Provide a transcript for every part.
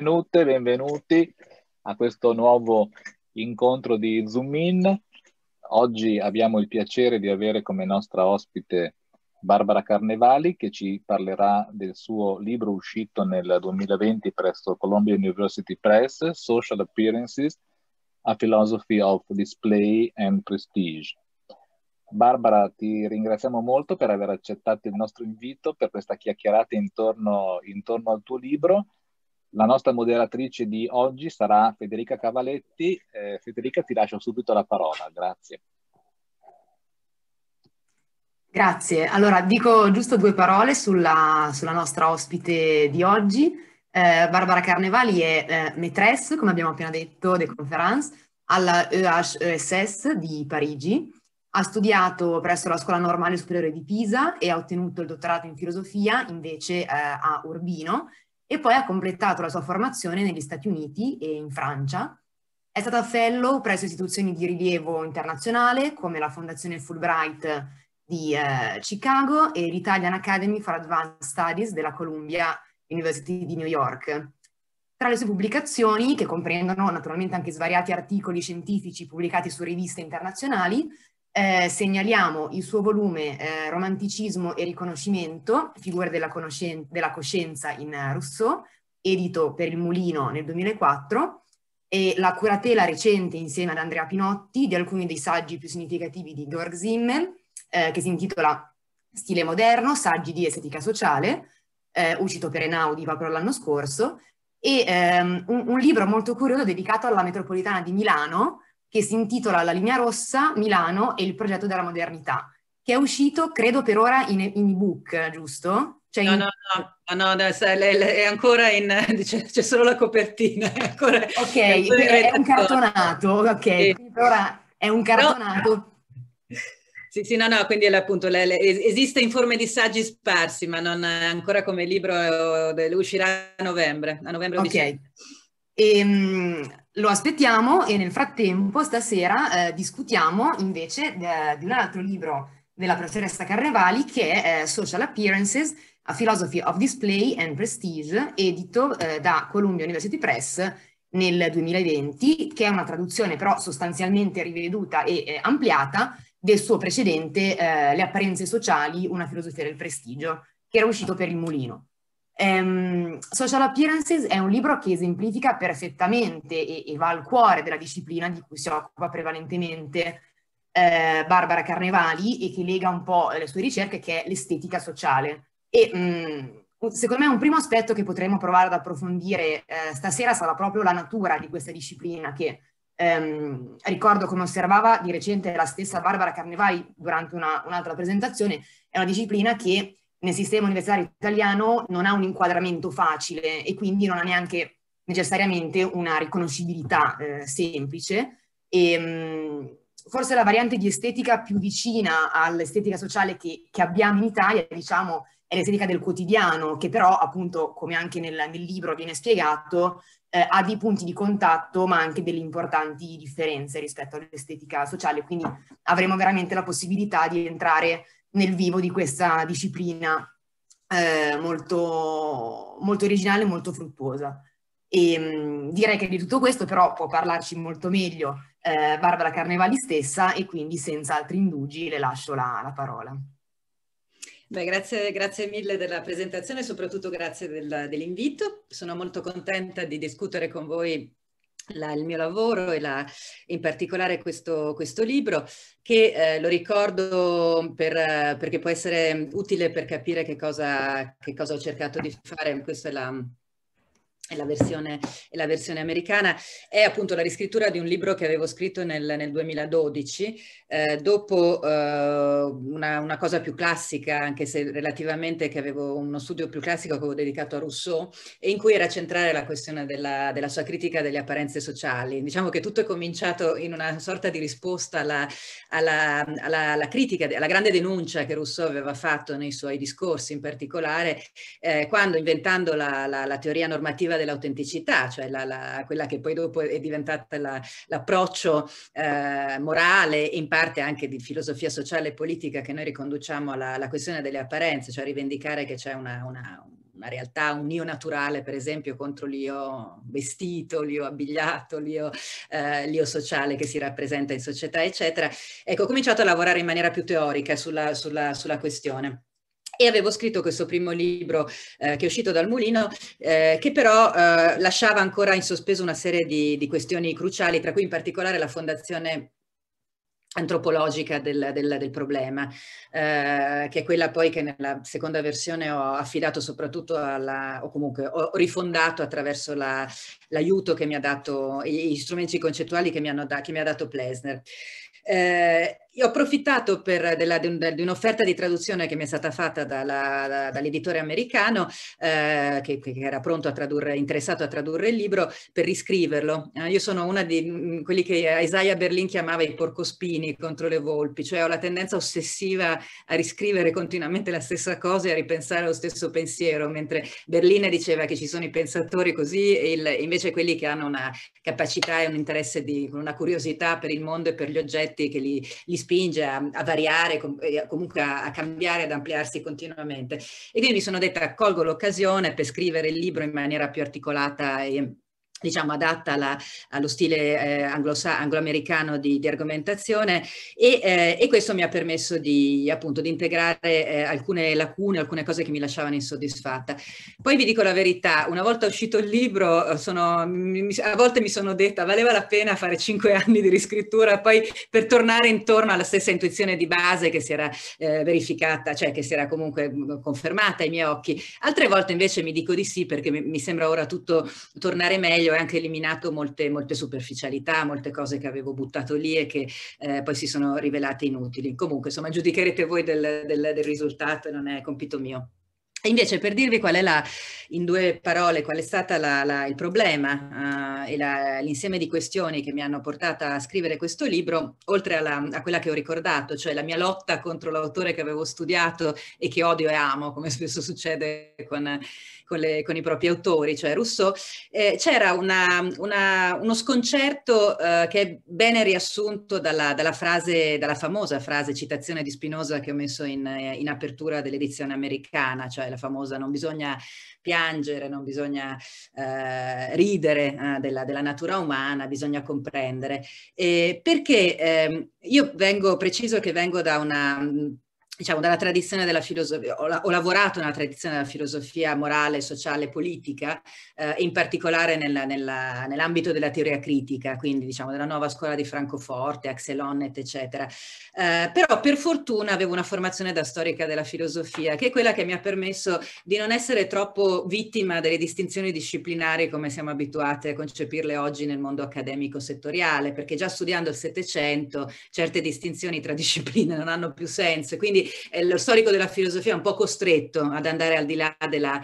Benvenute, benvenuti a questo nuovo incontro di Zoom In. Oggi abbiamo il piacere di avere come nostra ospite Barbara Carnevali che ci parlerà del suo libro uscito nel 2020 presso Columbia University Press, Social Appearances, A Philosophy of Display and Prestige. Barbara, ti ringraziamo molto per aver accettato il nostro invito per questa chiacchierata intorno, intorno al tuo libro la nostra moderatrice di oggi sarà Federica Cavaletti. Eh, Federica, ti lascio subito la parola, grazie. Grazie. Allora, dico giusto due parole sulla, sulla nostra ospite di oggi. Eh, Barbara Carnevali è eh, maîtresse, come abbiamo appena detto, de conference alla EHESS di Parigi. Ha studiato presso la Scuola Normale Superiore di Pisa e ha ottenuto il dottorato in filosofia invece eh, a Urbino e poi ha completato la sua formazione negli Stati Uniti e in Francia. È stata fellow presso istituzioni di rilievo internazionale come la Fondazione Fulbright di eh, Chicago e l'Italian Academy for Advanced Studies della Columbia University di New York. Tra le sue pubblicazioni, che comprendono naturalmente anche svariati articoli scientifici pubblicati su riviste internazionali, eh, segnaliamo il suo volume eh, Romanticismo e riconoscimento, figure della, conoscen- della coscienza in eh, Rousseau, edito per il Mulino nel 2004, e la curatela recente insieme ad Andrea Pinotti di alcuni dei saggi più significativi di Georg Simmel, eh, che si intitola Stile moderno, saggi di estetica sociale, eh, uscito per Enaudi proprio l'anno scorso, e ehm, un, un libro molto curioso dedicato alla metropolitana di Milano, che si intitola La linea rossa, Milano e il progetto della modernità, che è uscito, credo per ora, in, in ebook, giusto? Cioè no, in... no, no, no, no, adesso è, è ancora in, c'è, c'è, solo la copertina. È ancora, ok, è, è un cartonato, ok, sì. per ora è un cartonato. No. Sì, sì, no, no, quindi appunto le, le, esiste in forme di saggi sparsi, ma non ancora come libro, eh, uscirà a novembre. A novembre ok. E, ehm, lo aspettiamo e nel frattempo stasera eh, discutiamo invece eh, di un altro libro della professoressa Carnevali che è eh, Social Appearances, A Philosophy of Display and Prestige, edito eh, da Columbia University Press nel 2020, che è una traduzione però sostanzialmente riveduta e eh, ampliata del suo precedente Le apparenze sociali, una filosofia del prestigio, che era uscito per il mulino. Um, Social Appearances è un libro che esemplifica perfettamente e, e, va al cuore della disciplina di cui si occupa prevalentemente eh, Barbara Carnevali e che lega un po' le sue ricerche, che è l'estetica sociale. E um, secondo me un primo aspetto che potremmo provare ad approfondire eh, stasera sarà proprio la natura di questa disciplina che Um, ricordo come osservava di recente la stessa Barbara Carnevali durante una, un'altra presentazione, è una disciplina che nel sistema universitario italiano non ha un inquadramento facile e quindi non ha neanche necessariamente una riconoscibilità eh, semplice. E, ehm, mh, forse la variante di estetica più vicina all'estetica sociale che, che, abbiamo in Italia, diciamo, è l'estetica del quotidiano, che però, appunto, come anche nel, nel libro viene spiegato, eh, ha dei punti di contatto, ma anche delle importanti differenze rispetto all'estetica sociale. Quindi avremo veramente la possibilità di entrare nel vivo di questa disciplina eh, molto, molto originale e molto fruttuosa. E, mh, mm, direi che di tutto questo però può parlarci molto meglio eh, Barbara Carnevali stessa e quindi senza altri indugi le lascio la, la parola. Beh, grazie, grazie, mille della presentazione e soprattutto grazie del, dell'invito. Sono molto contenta di discutere con voi la, il mio lavoro e la, in particolare questo, questo libro che eh, lo ricordo per, perché può essere utile per capire che cosa, che cosa ho cercato di fare. Questa è la, è la, versione, è la versione, americana, è appunto la riscrittura di un libro che avevo scritto nel, nel 2012, eh, dopo eh, una, una, cosa più classica, anche se relativamente che avevo uno studio più classico che avevo dedicato a Rousseau, e in cui era centrale la questione della, della sua critica delle apparenze sociali. Diciamo che tutto è cominciato in una sorta di risposta alla, alla, alla, alla critica, alla grande denuncia che Rousseau aveva fatto nei suoi discorsi in particolare, eh, quando inventando la, la, la teoria normativa dell'autenticità, cioè la, la, quella che poi dopo è diventata la, l'approccio eh, morale e in parte anche di filosofia sociale e politica che noi riconduciamo alla, alla questione delle apparenze, cioè rivendicare che c'è una, una una realtà, un io naturale per esempio contro l'io vestito, l'io abbigliato, l'io, eh, l'io sociale che si rappresenta in società eccetera. Ecco, ho cominciato a lavorare in maniera più teorica sulla, sulla, sulla questione e avevo scritto questo primo libro eh, che è uscito dal mulino, eh, che però eh, lasciava ancora in sospeso una serie di, di questioni cruciali, tra cui in particolare la fondazione antropologica del, del, del problema, eh, che è quella poi che nella seconda versione ho affidato soprattutto alla, o comunque ho rifondato attraverso la, l'aiuto che mi ha dato, gli strumenti concettuali che mi, hanno da, che mi ha dato Plesner. Eh, io ho approfittato per, della, di, un'offerta di traduzione che mi è stata fatta dalla, da, dall'editore americano eh, che, che, era pronto a tradurre, interessato a tradurre il libro, per riscriverlo. Eh, io sono una di mm, quelli che Isaiah Berlin chiamava i porcospini contro le volpi, cioè ho la tendenza ossessiva a riscrivere continuamente la stessa cosa e a ripensare allo stesso pensiero, mentre Berlin diceva che ci sono i pensatori così e il, invece quelli che hanno una capacità e un interesse, di, una curiosità per il mondo e per gli oggetti che li, li spinge a, a variare, com- comunque a, a, cambiare, ad ampliarsi continuamente. E quindi mi sono detta, colgo l'occasione per scrivere il libro in maniera più articolata e diciamo adatta alla, allo stile eh, anglo-americano di, di, argomentazione e, eh, e, questo mi ha permesso di appunto di integrare eh, alcune lacune, alcune cose che mi lasciavano insoddisfatta. Poi vi dico la verità, una volta uscito il libro eh, sono, mi, a volte mi sono detta valeva la pena fare cinque anni di riscrittura poi per tornare intorno alla stessa intuizione di base che si era eh, verificata, cioè che si era comunque mm, confermata ai miei occhi. Altre volte invece mi dico di sì perché mi, mi sembra ora tutto tornare meglio ho anche eliminato molte, molte, superficialità, molte cose che avevo buttato lì e che eh, poi si sono rivelate inutili. Comunque, insomma, giudicherete voi del, del, del risultato, non è compito mio. Invece per dirvi qual è la, in due parole, qual è stato il problema uh, e la, l'insieme di questioni che mi hanno portata a scrivere questo libro, oltre alla, a quella che ho ricordato, cioè la mia lotta contro l'autore che avevo studiato e che odio e amo, come spesso succede con con, le, con i propri autori, cioè Rousseau, eh, c'era una, una, uno sconcerto eh, che è bene riassunto dalla, dalla, frase, dalla famosa frase, citazione di Spinoza che ho messo in, eh, in apertura dell'edizione americana, cioè la famosa non bisogna piangere, non bisogna eh, ridere eh, della, della, natura umana, bisogna comprendere. Eh, perché ehm, io vengo, preciso che vengo da una diciamo, dalla tradizione della filosofia, ho, ho, lavorato nella tradizione della filosofia morale, sociale, politica, eh, in particolare nella, nella, nell'ambito della teoria critica, quindi diciamo della nuova scuola di Francoforte, Axel Honneth, eccetera. Eh, però per fortuna avevo una formazione da storica della filosofia, che è quella che mi ha permesso di non essere troppo vittima delle distinzioni disciplinari come siamo abituati a concepirle oggi nel mondo accademico settoriale, perché già studiando il Settecento certe distinzioni tra discipline non hanno più senso. Quindi eh, lo storico della filosofia è un po' costretto ad andare al di là della,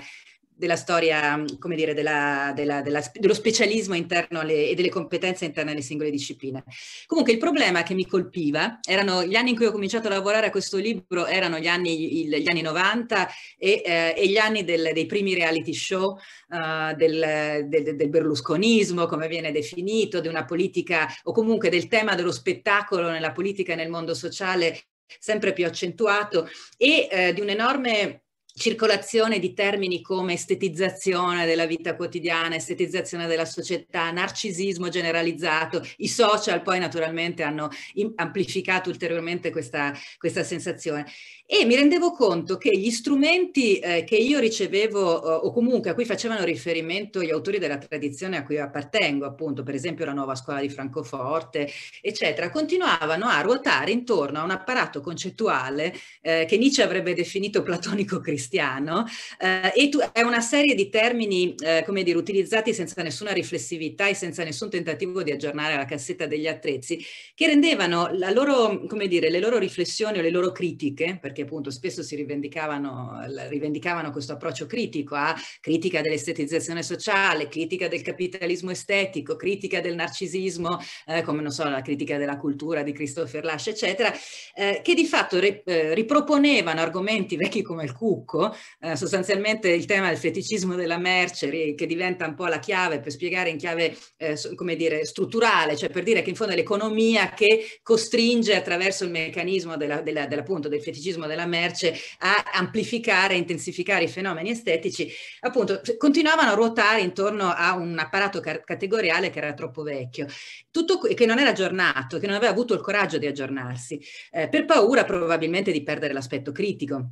della storia, come dire, della, della, della, dello specialismo interno alle, e delle competenze interne alle singole discipline. Comunque il problema che mi colpiva erano gli anni in cui ho cominciato a lavorare a questo libro, erano gli anni, il, gli anni 90 e, eh, e gli anni del, dei primi reality show, uh, del, del, del, berlusconismo, come viene definito, di una politica o comunque del tema dello spettacolo nella politica e nel mondo sociale sempre più accentuato e eh, di un'enorme circolazione di termini come estetizzazione della vita quotidiana, estetizzazione della società, narcisismo generalizzato, i social poi naturalmente hanno amplificato ulteriormente questa, questa sensazione e mi rendevo conto che gli strumenti eh, che io ricevevo eh, o comunque a cui facevano riferimento gli autori della tradizione a cui appartengo, appunto per esempio la nuova scuola di Francoforte, eccetera, continuavano a ruotare intorno a un apparato concettuale eh, che Nietzsche avrebbe definito platonico cristiano cristiano, eh, e tu, è una serie di termini, eh, come dire, utilizzati senza nessuna riflessività e senza nessun tentativo di aggiornare la cassetta degli attrezzi, che rendevano loro, dire, le loro riflessioni o le loro critiche, perché appunto spesso si rivendicavano, rivendicavano questo approccio critico a critica dell'estetizzazione sociale, critica del capitalismo estetico, critica del narcisismo, eh, come non so, la critica della cultura di Christopher Lasch, eccetera, eh, che di fatto eh, riproponevano argomenti vecchi come il cucco, poco, eh, sostanzialmente il tema del feticismo della merce che diventa un po' la chiave per spiegare in chiave, eh, come dire, strutturale, cioè per dire che in fondo è l'economia che costringe attraverso il meccanismo della, della, dell'appunto del feticismo della merce a amplificare, a intensificare i fenomeni estetici, appunto continuavano a ruotare intorno a un apparato car- categoriale che era troppo vecchio, tutto que- che non era aggiornato, che non aveva avuto il coraggio di aggiornarsi, eh, per paura probabilmente di perdere l'aspetto critico.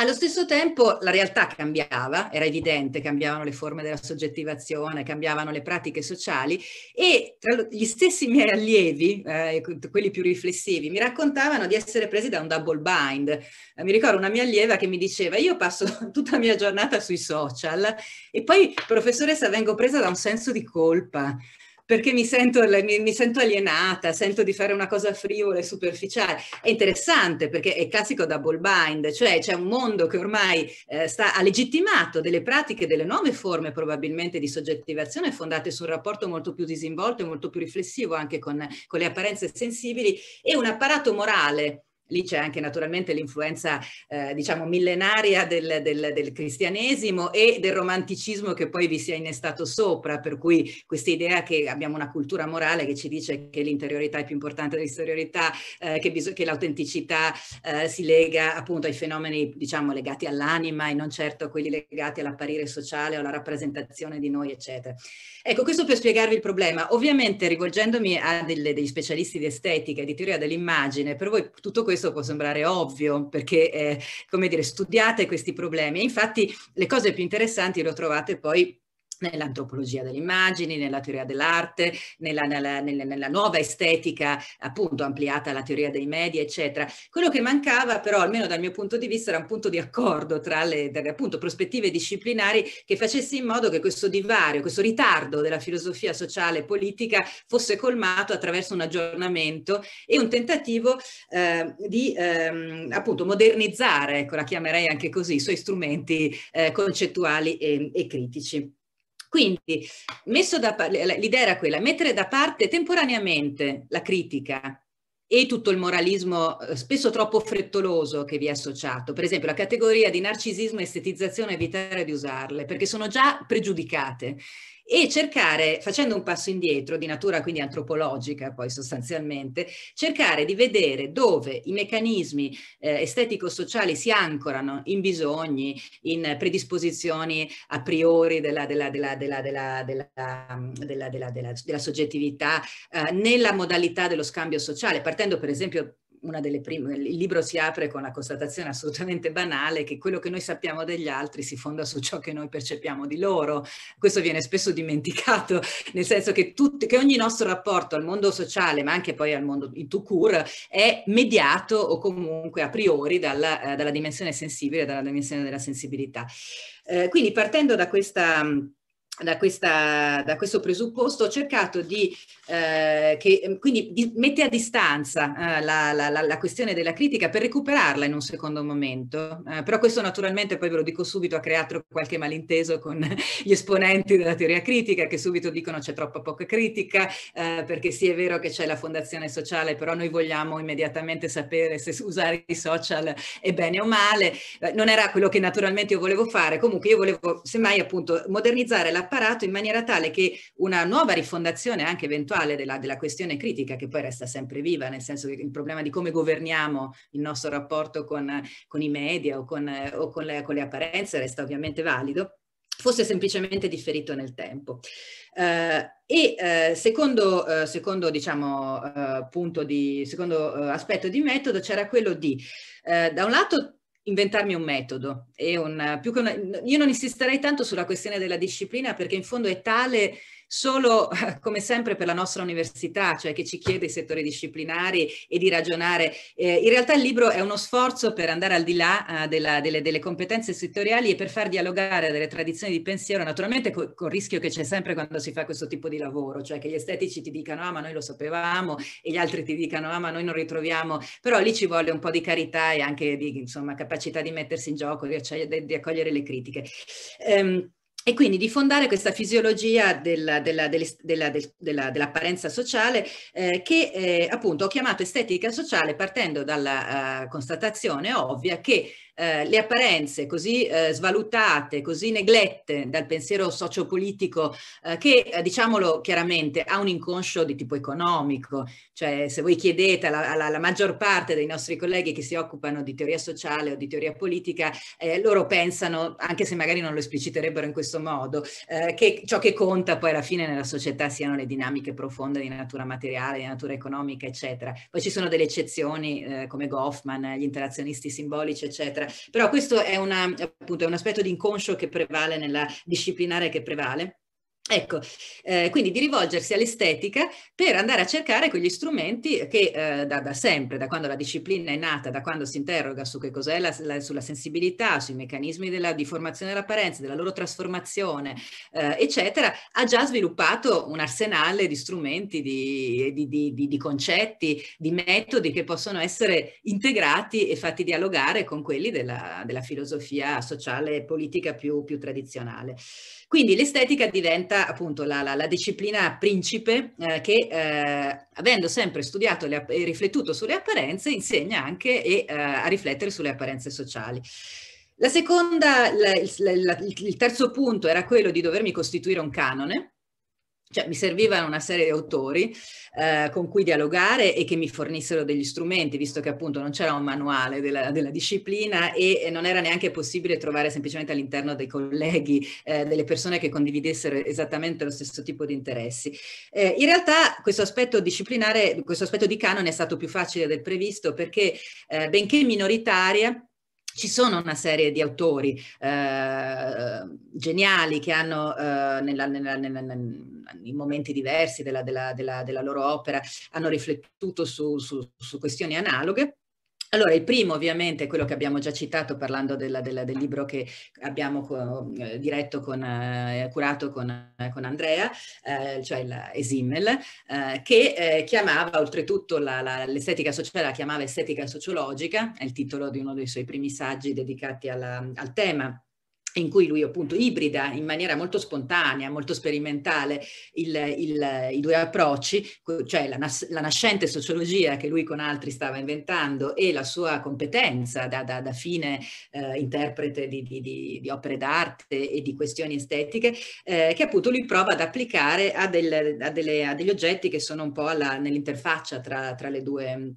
Allo stesso tempo la realtà cambiava, era evidente, cambiavano le forme della soggettivazione, cambiavano le pratiche sociali e tra gli stessi miei allievi, eh, quelli più riflessivi, mi raccontavano di essere presi da un double bind. Eh, mi ricordo una mia allieva che mi diceva io passo tutta la mia giornata sui social e poi professoressa vengo presa da un senso di colpa perché mi sento, mi, mi sento, alienata, sento di fare una cosa frivola e superficiale. È interessante perché è classico double bind, cioè c'è un mondo che ormai eh, sta, ha legittimato delle pratiche, delle nuove forme probabilmente di soggettivazione fondate su un rapporto molto più disinvolto e molto più riflessivo anche con, con le apparenze sensibili e un apparato morale Lì c'è anche naturalmente l'influenza, eh, diciamo, millenaria del, del, del, cristianesimo e del romanticismo che poi vi si è innestato sopra, per cui questa idea che abbiamo una cultura morale che ci dice che l'interiorità è più importante dell'esteriorità, eh, che, bis- che, l'autenticità eh, si lega appunto ai fenomeni, diciamo, legati all'anima e non certo a quelli legati all'apparire sociale o alla rappresentazione di noi, eccetera. Ecco, questo per spiegarvi il problema. Ovviamente rivolgendomi a delle, degli specialisti di estetica e di teoria dell'immagine, per voi tutto questo questo può sembrare ovvio perché, eh, come dire, studiate questi problemi. Infatti le cose più interessanti le trovate poi nell'antropologia delle immagini, nella teoria dell'arte, nella, nella, nella, nuova estetica appunto ampliata alla teoria dei media, eccetera. Quello che mancava però, almeno dal mio punto di vista, era un punto di accordo tra le appunto, prospettive disciplinari che facesse in modo che questo divario, questo ritardo della filosofia sociale e politica fosse colmato attraverso un aggiornamento e un tentativo eh, di ehm, appunto modernizzare, ecco la chiamerei anche così, i suoi strumenti eh, concettuali e, e critici. Quindi, da, l'idea era quella, mettere da parte temporaneamente la critica e tutto il moralismo eh, spesso troppo frettoloso che vi è associato, per esempio la categoria di narcisismo e estetizzazione evitare di usarle perché sono già pregiudicate e cercare, facendo un passo indietro di natura quindi antropologica poi sostanzialmente, cercare di vedere dove i meccanismi eh, estetico-sociali si ancorano in bisogni, in predisposizioni a priori della, soggettività, eh, nella modalità dello scambio sociale, partendo per esempio una delle prime, il libro si apre con la constatazione assolutamente banale che quello che noi sappiamo degli altri si fonda su ciò che noi percepiamo di loro. Questo viene spesso dimenticato, nel senso che, tutti, che ogni nostro rapporto al mondo sociale, ma anche poi al mondo in tout court, è mediato o comunque a priori dalla, eh, dalla dimensione sensibile, dalla dimensione della sensibilità. Eh, quindi partendo da questa da, questa, da, questo presupposto ho cercato di, eh, che, ehm, quindi di mette a distanza eh, la, la, la, questione della critica per recuperarla in un secondo momento, eh, però questo naturalmente, poi ve lo dico subito, ha creato qualche malinteso con gli esponenti della teoria critica che subito dicono c'è troppa poca critica, eh, perché sì è vero che c'è la fondazione sociale, però noi vogliamo immediatamente sapere se usare i social è bene o male, eh, non era quello che naturalmente io volevo fare, comunque io volevo semmai appunto modernizzare la dell'apparato in maniera tale che una nuova rifondazione anche eventuale della, della questione critica, che poi resta sempre viva, nel senso che il problema di come governiamo il nostro rapporto con, con i media o, con, o con, le, con le apparenze resta ovviamente valido, fosse semplicemente differito nel tempo. Eh, e eh, secondo, eh, secondo, diciamo, eh, punto di, secondo eh, aspetto di metodo c'era quello di, eh, da un lato, inventarmi un metodo. Un, una, io non insisterei tanto sulla questione della disciplina perché in fondo è tale solo come sempre per la nostra università, cioè che ci chiede i settori disciplinari e di ragionare. Eh, in realtà il libro è uno sforzo per andare al di là eh, della, delle, delle, competenze settoriali e per far dialogare delle tradizioni di pensiero, naturalmente co- con il rischio che c'è sempre quando si fa questo tipo di lavoro, cioè che gli estetici ti dicano ah ma noi lo sapevamo e gli altri ti dicano ah ma noi non ritroviamo, però lì ci vuole un po' di carità e anche di insomma, capacità di mettersi in gioco, di, di accogliere le critiche. Eh, e quindi di fondare questa fisiologia della, della, della, dell'apparenza sociale eh, che eh, appunto ho chiamato estetica sociale partendo dalla uh, constatazione ovvia che eh, le apparenze così eh, svalutate, così neglette dal pensiero sociopolitico eh, che, eh, diciamolo chiaramente, ha un inconscio di tipo economico. Cioè, se voi chiedete alla, alla, alla maggior parte dei nostri colleghi che si occupano di teoria sociale o di teoria politica, eh, loro pensano, anche se magari non lo espliciterebbero in questo modo, che ciò che conta poi alla fine nella società siano le dinamiche profonde di natura materiale, di natura economica, eccetera. Poi ci sono delle eccezioni come Goffman, gli interazionisti simbolici, eccetera però questo è, una, appunto, è un aspetto di inconscio che prevale nella disciplinare che prevale Ecco, eh, quindi di rivolgersi all'estetica per andare a cercare quegli strumenti che eh, da, da, sempre, da quando la disciplina è nata, da quando si interroga su che cos'è la, la, sulla sensibilità, sui meccanismi della, di formazione dell'apparenza, della loro trasformazione, eh, eccetera, ha già sviluppato un arsenale di strumenti, di, di, di, di, concetti, di metodi che possono essere integrati e fatti dialogare con quelli della, della filosofia sociale e politica più, più tradizionale. Quindi l'estetica diventa appunto la, la, la disciplina principe eh, che eh, avendo sempre studiato le, e riflettuto sulle apparenze insegna anche e, eh, a riflettere sulle apparenze sociali. La seconda, la, il terzo punto era quello di dovermi costituire un canone, cioè, mi servivano una serie di autori eh, con cui dialogare e che mi fornissero degli strumenti, visto che appunto non c'era un manuale della, della disciplina e, non era neanche possibile trovare semplicemente all'interno dei colleghi eh, delle persone che condividessero esattamente lo stesso tipo di interessi. Eh, in realtà questo aspetto disciplinare, questo aspetto di canone è stato più facile del previsto perché eh, benché minoritaria, ci sono una serie di autori eh, geniali che hanno eh, nella, nella, nella, in momenti diversi della, della, della, loro opera hanno riflettuto su, su, su questioni analoghe allora, il primo ovviamente è quello che abbiamo già citato parlando della, della, del libro che abbiamo co- eh, diretto con, eh, curato con, eh, con Andrea, eh, cioè la Esimmel, eh, che eh, chiamava oltretutto la, la, l'estetica sociale, la chiamava estetica sociologica, è il titolo di uno dei suoi primi saggi dedicati alla, al tema in cui lui appunto ibrida in maniera molto spontanea, molto sperimentale il, il, i due approcci, cioè la, nas- la, nascente sociologia che lui con altri stava inventando e la sua competenza da, da, da fine eh, interprete di, di, di, di, opere d'arte e di questioni estetiche, eh, che appunto lui prova ad applicare a, del, a, delle, a, degli oggetti che sono un po' alla, nell'interfaccia tra, tra le due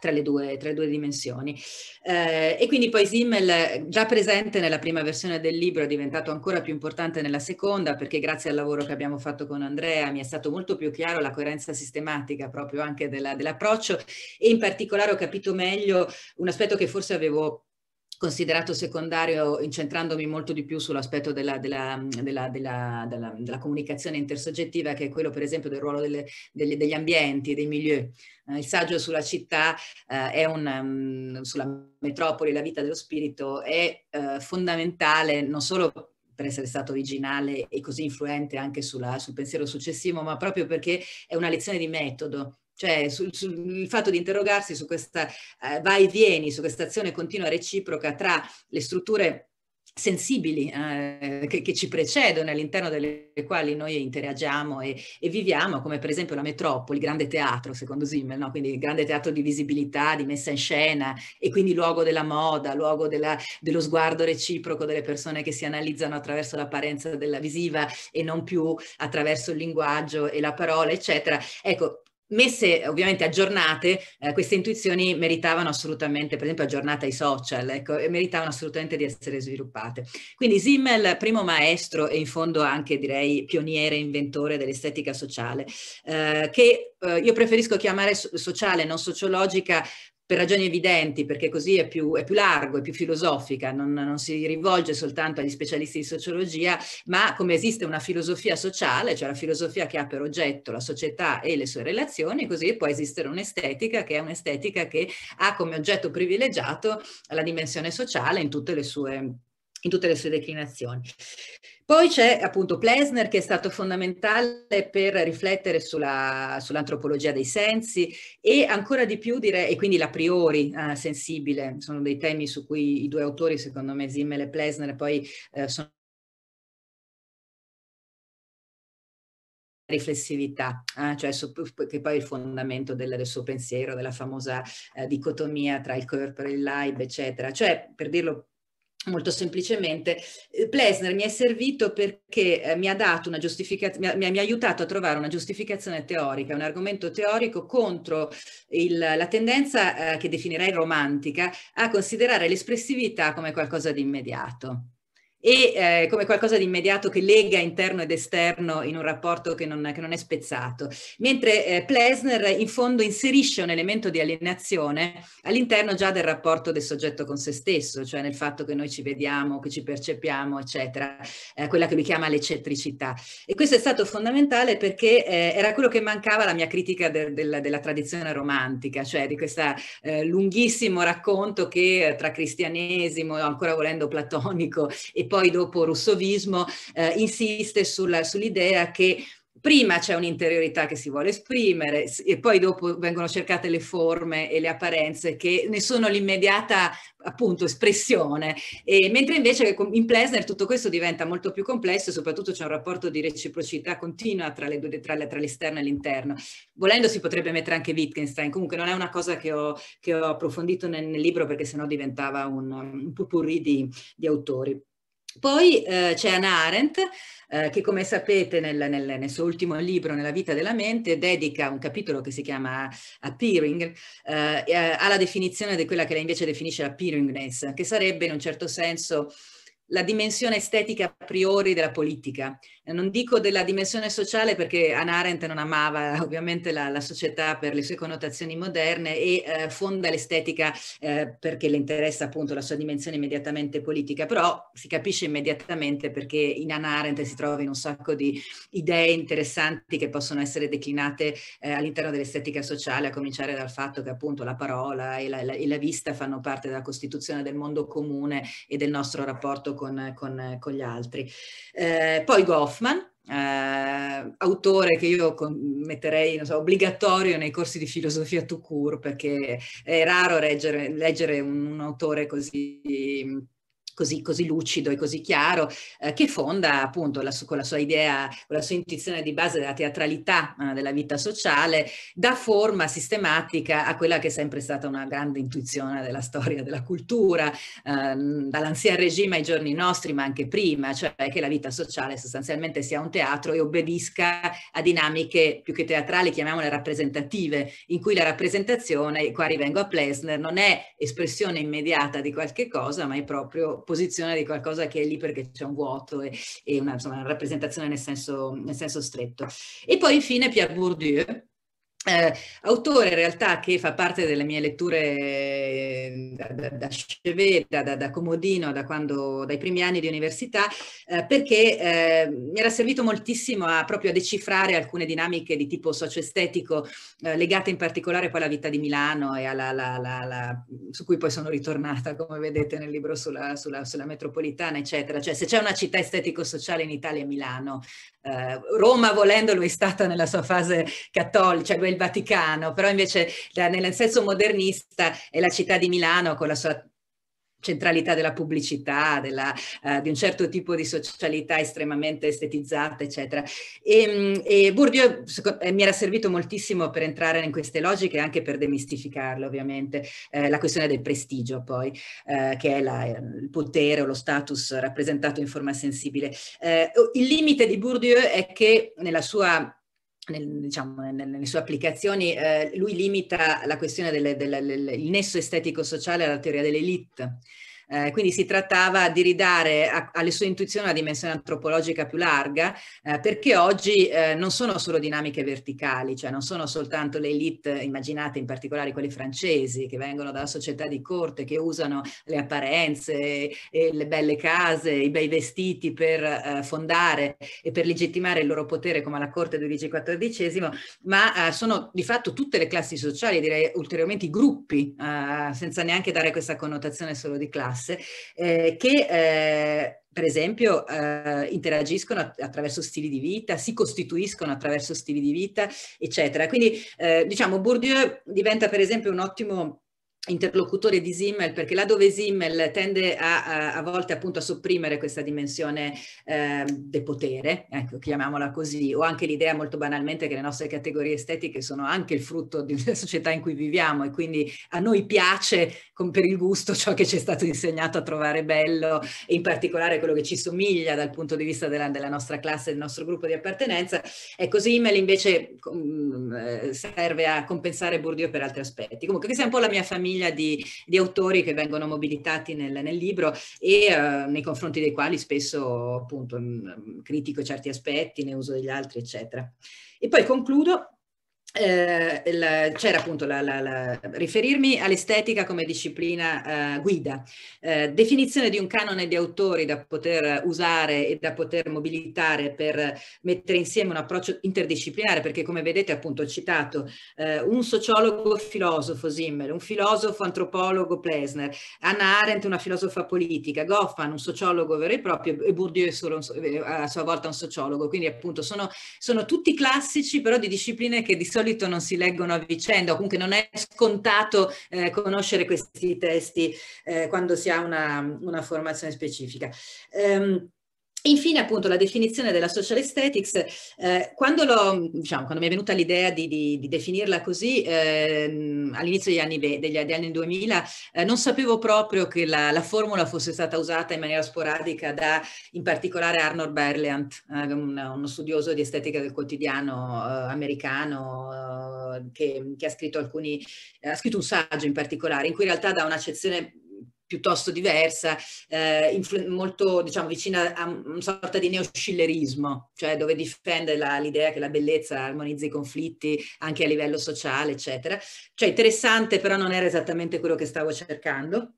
tra le due, tra le due dimensioni. Eh, e quindi poi Simmel, già presente nella prima versione del libro, è diventato ancora più importante nella seconda, perché grazie al lavoro che abbiamo fatto con Andrea mi è stato molto più chiaro la coerenza sistematica proprio anche della, dell'approccio e in particolare ho capito meglio un aspetto che forse avevo considerato secondario incentrandomi molto di più sull'aspetto della, della, della, della, comunicazione intersoggettiva che è quello per esempio del ruolo delle, degli, degli, ambienti, dei milieu. Eh, il saggio sulla città eh, è un, um, sulla metropoli, la vita dello spirito è eh, fondamentale non solo per essere stato originale e così influente anche sulla, sul pensiero successivo, ma proprio perché è una lezione di metodo cioè sul, sul, il fatto di interrogarsi su questa eh, va e vieni, su questa azione continua reciproca tra le strutture sensibili eh, che, che, ci precedono all'interno delle quali noi interagiamo e, e, viviamo, come per esempio la metropoli, grande teatro secondo Simmel, no? quindi grande teatro di visibilità, di messa in scena e quindi luogo della moda, luogo della, dello sguardo reciproco delle persone che si analizzano attraverso l'apparenza della visiva e non più attraverso il linguaggio e la parola, eccetera. Ecco, Messe ovviamente aggiornate, eh, queste intuizioni meritavano assolutamente, per esempio aggiornate ai social, ecco, meritavano assolutamente di essere sviluppate. Quindi Simmel, primo maestro e in fondo anche direi pioniere, inventore dell'estetica sociale, eh, che eh, io preferisco chiamare sociale, non sociologica, per ragioni evidenti, perché così è più, è più largo, è più filosofica, non, non, si rivolge soltanto agli specialisti di sociologia, ma come esiste una filosofia sociale, cioè la filosofia che ha per oggetto la società e le sue relazioni, così può esistere un'estetica che è un'estetica che ha come oggetto privilegiato la dimensione sociale in tutte le sue in tutte le sue declinazioni. Poi c'è appunto Plesner che è stato fondamentale per riflettere sulla, sull'antropologia dei sensi e ancora di più direi, e quindi l'a priori eh, sensibile, sono dei temi su cui i due autori, secondo me Zimmel e Plesner, poi eh, sono riflessività, eh, cioè su, che poi è il fondamento del, del suo pensiero, della famosa eh, dicotomia tra il corpo e il live, eccetera. Cioè, per dirlo molto semplicemente, eh, Plesner mi è servito perché eh, mi ha, dato una mi, ha, mi ha aiutato a trovare una giustificazione teorica, un argomento teorico contro il, la tendenza eh, che definirei romantica a considerare l'espressività come qualcosa di immediato e eh, come qualcosa di immediato che lega interno ed esterno in un rapporto che non, che non è spezzato. Mentre eh, Plesner in fondo inserisce un elemento di alienazione all'interno già del rapporto del soggetto con se stesso, cioè nel fatto che noi ci vediamo, che ci percepiamo, eccetera, eh, quella che lui chiama l'eccentricità. E questo è stato fondamentale perché eh, era quello che mancava la mia critica de, de, della tradizione romantica, cioè di questo eh, lunghissimo racconto che eh, tra cristianesimo, ancora volendo platonico, e poi poi dopo russovismo, eh, insiste sulla, sull'idea che prima c'è un'interiorità che si vuole esprimere e poi dopo vengono cercate le forme e le apparenze che ne sono l'immediata appunto espressione e mentre invece in Plesner tutto questo diventa molto più complesso e soprattutto c'è un rapporto di reciprocità continua tra, le due, tra, le, tra l'esterno e l'interno volendo si potrebbe mettere anche Wittgenstein comunque non è una cosa che ho, che ho approfondito nel, nel, libro perché sennò diventava un, un pupurri di, di autori poi eh, c'è Anna Arendt, eh, che come sapete nel, nel, nel, suo ultimo libro, Nella vita della mente, dedica un capitolo che si chiama appearing eh, eh, alla definizione di quella che lei invece definisce appearingness, che sarebbe in un certo senso la dimensione estetica a priori della politica, eh, non dico della dimensione sociale perché Anna Arendt non amava eh, ovviamente la, la società per le sue connotazioni moderne e eh, fonda l'estetica eh, perché le interessa appunto la sua dimensione immediatamente politica, però si capisce immediatamente perché in Anna Arendt si in un sacco di idee interessanti che possono essere declinate eh, all'interno dell'estetica sociale, a cominciare dal fatto che appunto la parola e la, la, e la, vista fanno parte della costituzione del mondo comune e del nostro rapporto con, con, con gli altri. Eh, poi Goff Hoffman, eh, autore che io metterei so, obbligatorio nei corsi di filosofia to cure perché è raro leggere, leggere un, un autore così Così, così, lucido e così chiaro, eh, che fonda appunto la, con la sua idea, con la sua intuizione di base della teatralità eh, della vita sociale, dà forma sistematica a quella che è sempre stata una grande intuizione della storia della cultura, eh, dall'anzian regime ai giorni nostri, ma anche prima, cioè che la vita sociale sostanzialmente sia un teatro e obbedisca a dinamiche più che teatrali, chiamiamole rappresentative, in cui la rappresentazione, qua rivengo a Plesner, non è espressione immediata di qualche cosa, ma è proprio posizione di qualcosa che è lì perché c'è un vuoto e, e una, insomma, una, rappresentazione nel senso, nel senso, stretto. E poi infine Pierre Bourdieu, eh, autore in realtà che fa parte delle mie letture eh, da, da, da Sceveda, da, da, Comodino, da quando, dai primi anni di università, eh, perché eh, mi era servito moltissimo a, proprio a decifrare alcune dinamiche di tipo socio-estetico eh, legate in particolare poi alla vita di Milano e alla, la, la, la, su cui poi sono ritornata, come vedete nel libro sulla, sulla, sulla metropolitana, eccetera. Cioè se c'è una città estetico-sociale in Italia è Milano, eh, Roma volendolo è stata nella sua fase cattolica, cioè il Vaticano, però invece nel senso modernista è la città di Milano con la sua centralità della pubblicità, della, uh, di un certo tipo di socialità estremamente estetizzata, eccetera. Ehm, e, e Bourdieu eh, mi era servito moltissimo per entrare in queste logiche e anche per demistificarle, ovviamente, eh, la questione del prestigio, poi, eh, che è la, ehm, il potere o lo status rappresentato in forma sensibile. Eh, il limite di Bourdieu è che nella sua nel, diciamo, nel, nelle sue applicazioni, eh, lui limita la questione del nesso estetico-sociale alla teoria dell'elite, eh, quindi si trattava di ridare a, alle sue intuizioni una dimensione antropologica più larga, eh, perché oggi eh, non sono solo dinamiche verticali, cioè non sono soltanto le elite immaginate, in particolare quelle francesi, che vengono dalla società di corte, che usano le apparenze, e le belle case, i bei vestiti per eh, fondare e per legittimare il loro potere come alla corte di Luigi XIV, ma eh, sono di fatto tutte le classi sociali, direi ulteriormente i gruppi, eh, senza neanche dare questa connotazione solo di classe classe, eh, che eh, per esempio eh, interagiscono att- attraverso stili di vita, si costituiscono attraverso stili di vita, eccetera. Quindi eh, diciamo Bourdieu diventa per esempio un ottimo interlocutore di Simmel perché là dove Simmel tende a, a, a volte appunto a sopprimere questa dimensione eh, del potere, ecco, chiamiamola così, o anche l'idea molto banalmente che le nostre categorie estetiche sono anche il frutto di una società in cui viviamo e quindi a noi piace con, per il gusto ciò che ci è stato insegnato a trovare bello e in particolare quello che ci somiglia dal punto di vista della, della nostra classe, del nostro gruppo di appartenenza, ecco Simmel invece mh, eh, serve a compensare Bourdieu per altri aspetti. Comunque questa è un po' la mia famiglia famiglia di, di autori che vengono mobilitati nel, nel libro e eh, nei confronti dei quali spesso appunto mh, mm, critico certi aspetti, ne uso degli altri, eccetera. E poi concludo eh, c'era appunto la, la, la, riferirmi all'estetica come disciplina eh, guida, eh, definizione di un canone di autori da poter usare e da poter mobilitare per mettere insieme un approccio interdisciplinare, perché come vedete appunto ho citato eh, un sociologo filosofo Simmel, un filosofo antropologo Plesner, Anna Arendt una filosofa politica, Goffman un sociologo vero e proprio e Bourdieu solo un, eh, a sua volta un sociologo, quindi appunto sono, sono tutti classici però di discipline che di solito solito non si leggono a vicenda, comunque non è scontato eh, conoscere questi testi eh, quando si ha una, una formazione specifica. Um, Infine appunto la definizione della social aesthetics, eh, quando, diciamo, quando, mi è venuta l'idea di, di, di definirla così ehm, all'inizio degli anni, degli, degli anni 2000 eh, non sapevo proprio che la, la, formula fosse stata usata in maniera sporadica da in particolare Arnold Berliant, eh, un, uno studioso di estetica del quotidiano eh, americano eh, che, che, ha scritto alcuni, ha scritto un saggio in particolare in cui in realtà dà un'accezione piuttosto diversa, eh, influ- molto diciamo, vicina a una sorta di neoscillerismo, cioè dove difende la, l'idea che la bellezza armonizza i conflitti anche a livello sociale, eccetera. Cioè interessante, però non era esattamente quello che stavo cercando.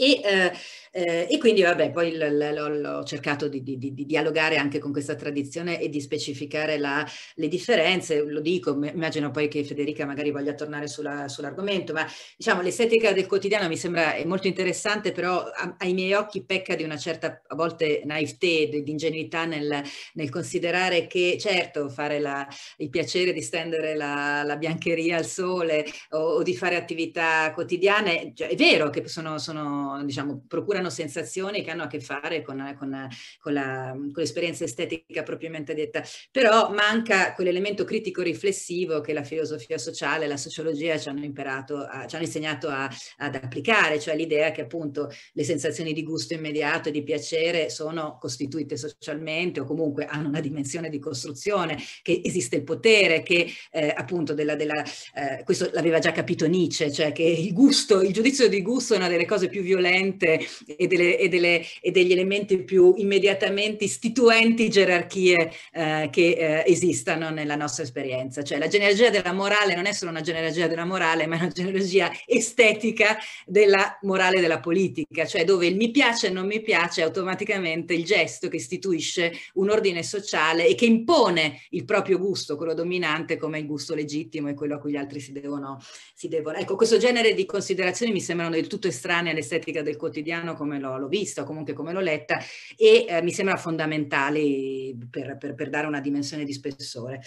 E eh, eh, e quindi vabbè, poi ho cercato di, di, di, dialogare anche con questa tradizione e di specificare la, le differenze, lo dico, immagino poi che Federica magari voglia tornare sulla, sull'argomento, ma diciamo l'estetica del quotidiano mi sembra molto interessante, però a, ai miei occhi pecca di una certa, a volte, naivete, di, di ingenuità nel, nel, considerare che certo fare la, il piacere di stendere la, la biancheria al sole o, o, di fare attività quotidiane, cioè, è vero che sono, sono diciamo, procurano danno sensazioni che hanno a che fare con, con, con, la, con l'esperienza estetica propriamente detta, però manca quell'elemento critico riflessivo che la filosofia sociale e la sociologia ci hanno imparato, a, ci hanno insegnato a, ad applicare, cioè l'idea che appunto le sensazioni di gusto immediato e di piacere sono costituite socialmente o comunque hanno una dimensione di costruzione, che esiste il potere, che eh, appunto della, della, eh, questo l'aveva già capito Nietzsche, cioè che il gusto, il giudizio di gusto è una delle cose più violente e, delle, e, delle, e degli elementi più immediatamente istituenti gerarchie eh, che eh, esistano nella nostra esperienza. Cioè la genealogia della morale non è solo una genealogia della morale, ma è una genealogia estetica della morale della politica, cioè dove il mi piace e non mi piace è automaticamente il gesto che istituisce un ordine sociale e che impone il proprio gusto, quello dominante come il gusto legittimo e quello a cui gli altri si devono, si devono. Ecco, questo genere di considerazioni mi sembrano del tutto estranee all'estetica del quotidiano come l'ho, l'ho vista, comunque come l'ho letta, e eh, mi sembra fondamentale per, per, per, dare una dimensione di spessore.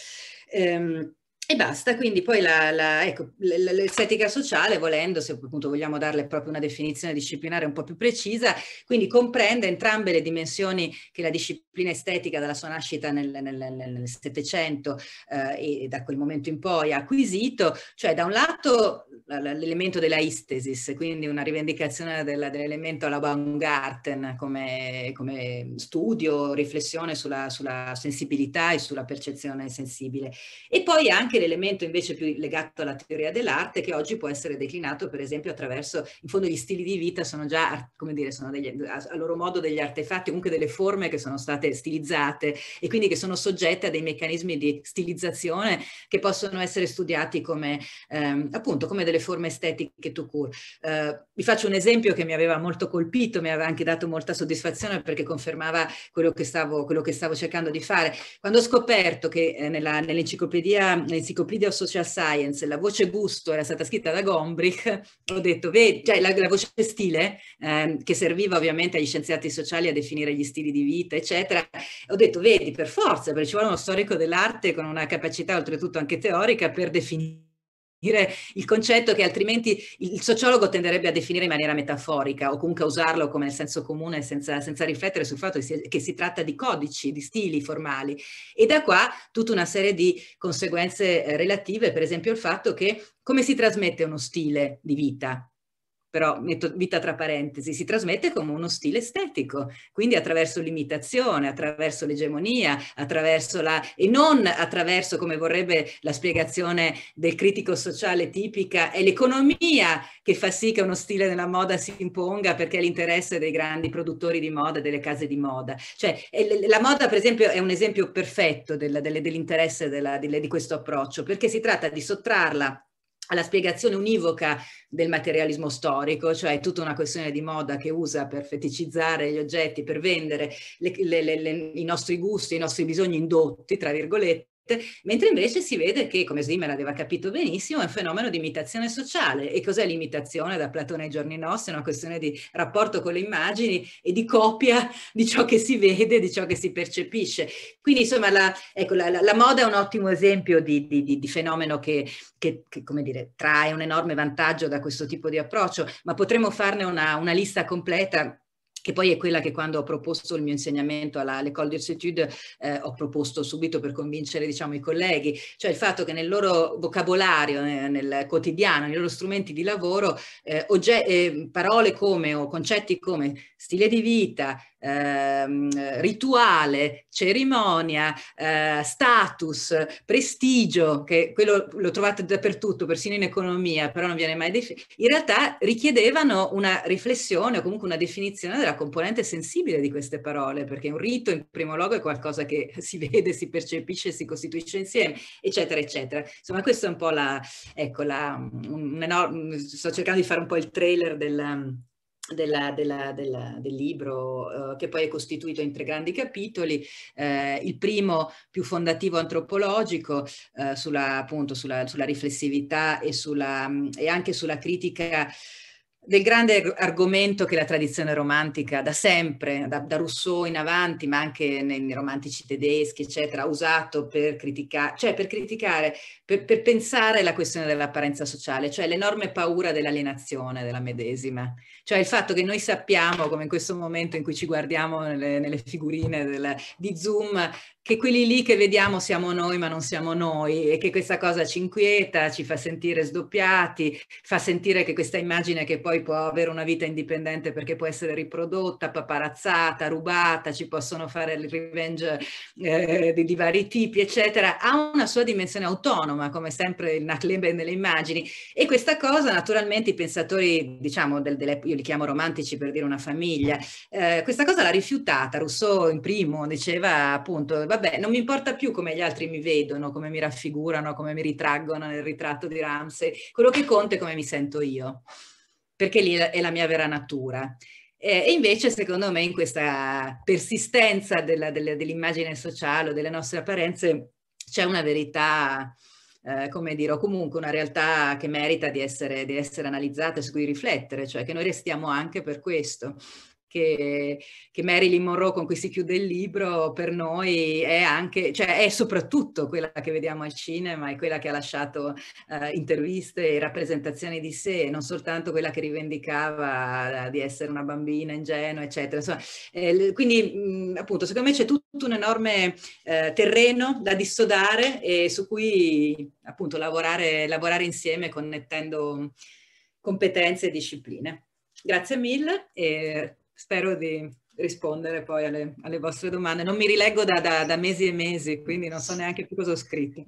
Ehm, e basta, quindi poi la, la, ecco, l'estetica sociale, volendo, se appunto vogliamo darle proprio una definizione disciplinare un po' più precisa, quindi comprende entrambe le dimensioni che la disciplina estetica dalla sua nascita nel, nel, nel Settecento eh, e da quel momento in poi ha acquisito, cioè da un lato l'elemento della istesis, quindi una rivendicazione della, dell'elemento alla Baumgarten come, come studio, riflessione sulla, sulla sensibilità e sulla percezione sensibile, e poi anche l'elemento invece più legato alla teoria dell'arte che oggi può essere declinato per esempio attraverso, in fondo gli stili di vita sono già, come dire, sono degli, a loro modo degli artefatti, comunque delle forme che sono state stilizzate e quindi che sono soggette a dei meccanismi di stilizzazione che possono essere studiati come ehm, appunto come delle forme estetiche to cure. Eh, vi faccio un esempio che mi aveva molto colpito, mi aveva anche dato molta soddisfazione perché confermava quello che stavo, quello che stavo cercando di fare. Quando ho scoperto che eh, nella, nell'enciclopedia, nell'enciclopedia Encyclopedia of Social Science, la voce gusto era stata scritta da Gombrich, ho detto, vedi, cioè la, la voce stile, eh, che serviva ovviamente agli scienziati sociali a definire gli stili di vita, eccetera, ho detto, vedi, per forza, perché ci vuole uno storico dell'arte con una capacità oltretutto anche teorica per definire dire il concetto che altrimenti il sociologo tenderebbe a definire in maniera metaforica o comunque a usarlo come nel senso comune senza, senza riflettere sul fatto che si, che si, tratta di codici, di stili formali. E da qua tutta una serie di conseguenze eh, relative, per esempio il fatto che come si trasmette uno stile di vita? però metto vita tra parentesi, si trasmette come uno stile estetico, quindi attraverso l'imitazione, attraverso l'egemonia, attraverso la... e non attraverso, come vorrebbe la spiegazione del critico sociale tipica, è l'economia che fa sì che uno stile della moda si imponga perché è l'interesse dei grandi produttori di moda, delle case di moda. Cioè la moda, per esempio, è un esempio perfetto della, delle, dell'interesse della, delle, di questo approccio, perché si tratta di sottrarla alla spiegazione univoca del materialismo storico, cioè tutta una questione di moda che usa per feticizzare gli oggetti, per vendere le, le, le, i nostri gusti, i nostri bisogni indotti, tra virgolette, mentre invece si vede che, come Slimer aveva capito benissimo, è un fenomeno di imitazione sociale. E cos'è l'imitazione da Platone ai giorni nostri? È una questione di rapporto con le immagini e di copia di ciò che si vede, di ciò che si percepisce. Quindi, insomma, la, ecco, la, la, la moda è un ottimo esempio di, di, di, di fenomeno che, che, che, come dire, trae un enorme vantaggio da questo tipo di approccio, ma potremmo farne una, una lista completa che poi è quella che quando ho proposto il mio insegnamento all'École d'Institut eh, ho proposto subito per convincere diciamo, i colleghi, cioè il fatto che nel loro vocabolario, eh, nel quotidiano, nei loro strumenti di lavoro, eh, ogge- eh, parole come o concetti come stile di vita, ehm, rituale, cerimonia, eh, status, prestigio, che quello lo trovate dappertutto, persino in economia, però non viene mai definito, in realtà richiedevano una riflessione o comunque una definizione della componente sensibile di queste parole, perché un rito in primo luogo è qualcosa che si vede, si percepisce, si costituisce insieme, eccetera, eccetera. Insomma, questo è un po' la, ecco, la, un, un enorme, sto cercando di fare un po' il trailer della della, della, della, del libro eh, che poi è costituito in tre grandi capitoli, eh, il primo più fondativo antropologico eh, sulla, appunto, sulla, sulla riflessività e, sulla, mm, e, anche sulla critica del grande argomento che la tradizione romantica da sempre, da, da, Rousseau in avanti, ma anche nei romantici tedeschi, eccetera, ha usato per criticare, cioè per criticare, per, per pensare la questione dell'apparenza sociale, cioè l'enorme paura dell'alienazione della medesima, cioè il fatto che noi sappiamo, come in questo momento in cui ci guardiamo nelle, nelle figurine del, di Zoom, che quelli lì che vediamo siamo noi ma non siamo noi e che questa cosa ci inquieta, ci fa sentire sdoppiati, fa sentire che questa immagine che poi può avere una vita indipendente perché può essere riprodotta, paparazzata, rubata, ci possono fare il revenge eh, di, di, vari tipi eccetera, ha una sua dimensione autonoma come sempre il Nachleben nelle immagini e questa cosa naturalmente i pensatori diciamo del, delle, io li chiamo romantici per dire una famiglia, eh, questa cosa l'ha rifiutata, Rousseau in primo diceva appunto vabbè, non mi importa più come gli altri mi vedono, come mi raffigurano, come mi ritraggono nel ritratto di Ramsey, quello che conta è come mi sento io, perché lì è la mia vera natura. Eh, e invece, secondo me, in questa persistenza della, della, dell'immagine sociale o delle nostre apparenze c'è una verità, eh, come dire, o comunque una realtà che merita di essere, di essere analizzata e su cui riflettere, cioè che noi restiamo anche per questo che, che, Marilyn Monroe con cui si chiude il libro per noi è anche, cioè è soprattutto quella che vediamo al cinema, è quella che ha lasciato eh, interviste e rappresentazioni di sé, non soltanto quella che rivendicava eh, di essere una bambina ingenua, eccetera. Insomma, eh, quindi mh, mm, appunto secondo me c'è tutto un enorme eh, terreno da dissodare e su cui appunto lavorare, lavorare insieme connettendo competenze e discipline. Grazie mille e spero di rispondere poi alle, alle vostre domande. Non mi rileggo da, da, da mesi e mesi, quindi non so neanche più cosa ho scritto.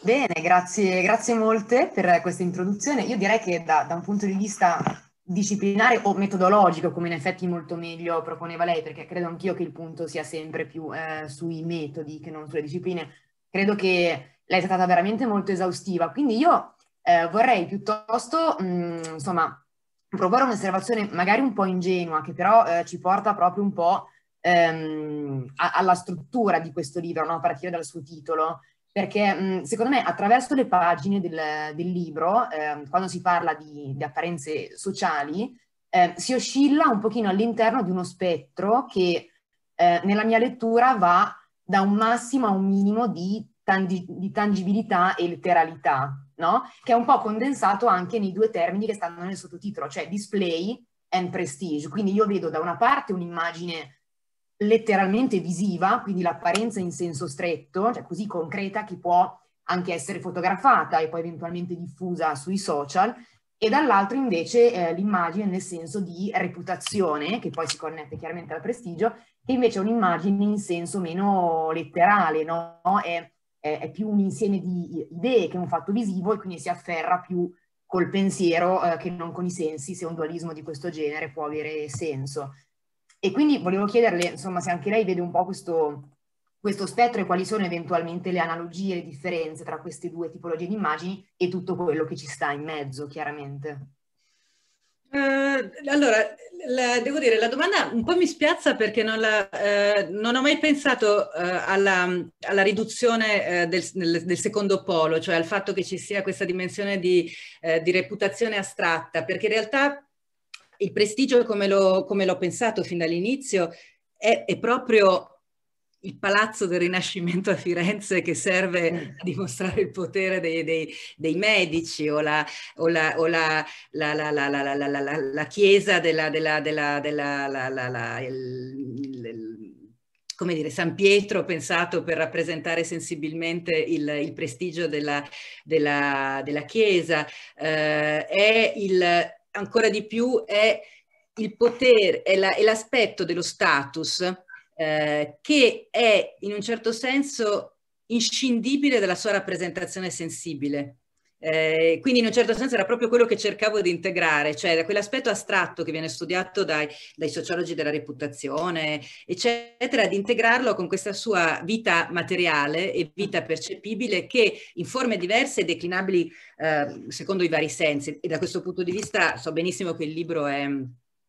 Bene, grazie, grazie molte per questa introduzione. Io direi che da, da, un punto di vista disciplinare o metodologico, come in effetti molto meglio proponeva lei, perché credo anch'io che il punto sia sempre più eh, sui metodi che non sulle discipline, credo che lei sia stata veramente molto esaustiva. Quindi io eh, vorrei piuttosto, mh, mm, insomma, proporre un'osservazione magari un po' ingenua, che però eh, ci porta proprio un po' ehm, a- alla struttura di questo libro, no? a partire dal suo titolo, perché mm, secondo me attraverso le pagine del, del libro, ehm, quando si parla di, di apparenze sociali, eh, si oscilla un pochino all'interno di uno spettro che eh, nella mia lettura va da un massimo a un minimo di, tangi- di tangibilità e letteralità no? Che è un po' condensato anche nei due termini che stanno nel sottotitolo, cioè display and prestige. Quindi io vedo da una parte un'immagine letteralmente visiva, quindi l'apparenza in senso stretto, cioè così concreta che può anche essere fotografata e poi eventualmente diffusa sui social, e dall'altro invece eh, l'immagine nel senso di reputazione, che poi si connette chiaramente al prestigio, che invece è un'immagine in senso meno letterale, no? È è, è, più un insieme di idee che un fatto visivo e quindi si afferra più col pensiero eh, che non con i sensi, se un dualismo di questo genere può avere senso. E quindi volevo chiederle, insomma, se anche lei vede un po' questo, questo spettro e quali sono eventualmente le analogie, le differenze tra queste due tipologie di immagini e tutto quello che ci sta in mezzo, chiaramente. Eh, allora, la, devo dire, la domanda un po' mi spiazza perché non, la, eh, non ho mai pensato eh, alla, alla, riduzione eh, del, del, del, secondo polo, cioè al fatto che ci sia questa dimensione di, eh, di reputazione astratta, perché in realtà il prestigio, come, come l'ho pensato fin dall'inizio, è, è proprio il palazzo del Rinascimento a Firenze che serve a dimostrare il potere dei, dei, dei medici o la, o la, o la, la chiesa della, della, della, della il, il, come dire, San Pietro pensato per rappresentare sensibilmente il, il prestigio della, della, della Chiesa, eh, è il, ancora di più è il potere, è, l'aspetto dello status eh, che è in un certo senso inscindibile dalla sua rappresentazione sensibile. Eh, quindi in un certo senso era proprio quello che cercavo di integrare, cioè quell'aspetto astratto che viene studiato dai, dai, sociologi della reputazione, eccetera, di integrarlo con questa sua vita materiale e vita percepibile che in forme diverse e declinabili eh, secondo i vari sensi. E da questo punto di vista so benissimo che il libro è,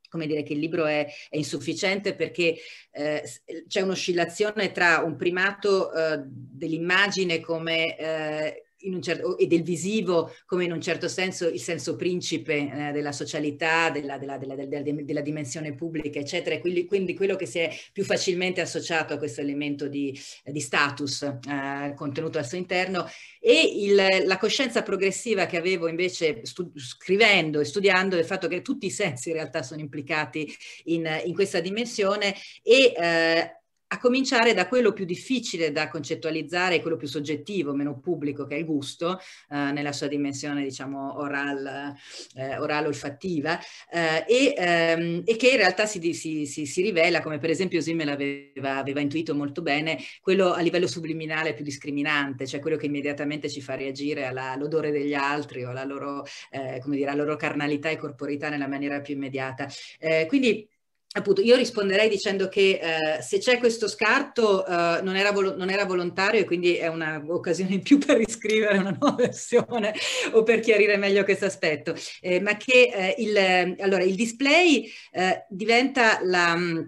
come dire che il libro è, è insufficiente perché eh, c'è un'oscillazione tra un primato eh, dell'immagine come eh, in un certo, e del visivo come in un certo senso il senso principe eh, della socialità, della, della, della, della, dimensione pubblica, eccetera, e quindi, quindi, quello che si è più facilmente associato a questo elemento di, di status eh, contenuto al suo interno e il, la coscienza progressiva che avevo invece stu- scrivendo e studiando del fatto che tutti i sensi in realtà sono implicati in, in questa dimensione e eh, a cominciare da quello più difficile da concettualizzare, quello più soggettivo, meno pubblico, che è il gusto, eh, nella sua dimensione, diciamo, oral, eh, oral-olfattiva, eh, e, ehm, e, che in realtà si, si, si, si, rivela, come per esempio Simmel aveva, aveva intuito molto bene, quello a livello subliminale più discriminante, cioè quello che immediatamente ci fa reagire all'odore degli altri o alla loro, eh, come dire, alla loro carnalità e corporità nella maniera più immediata. Eh, quindi appunto io risponderei dicendo che eh, se c'è questo scarto eh, non, era non, era volontario e quindi è un'occasione in più per riscrivere una nuova versione o per chiarire meglio questo aspetto, eh, ma che eh, il, allora, il, display eh, diventa la mm,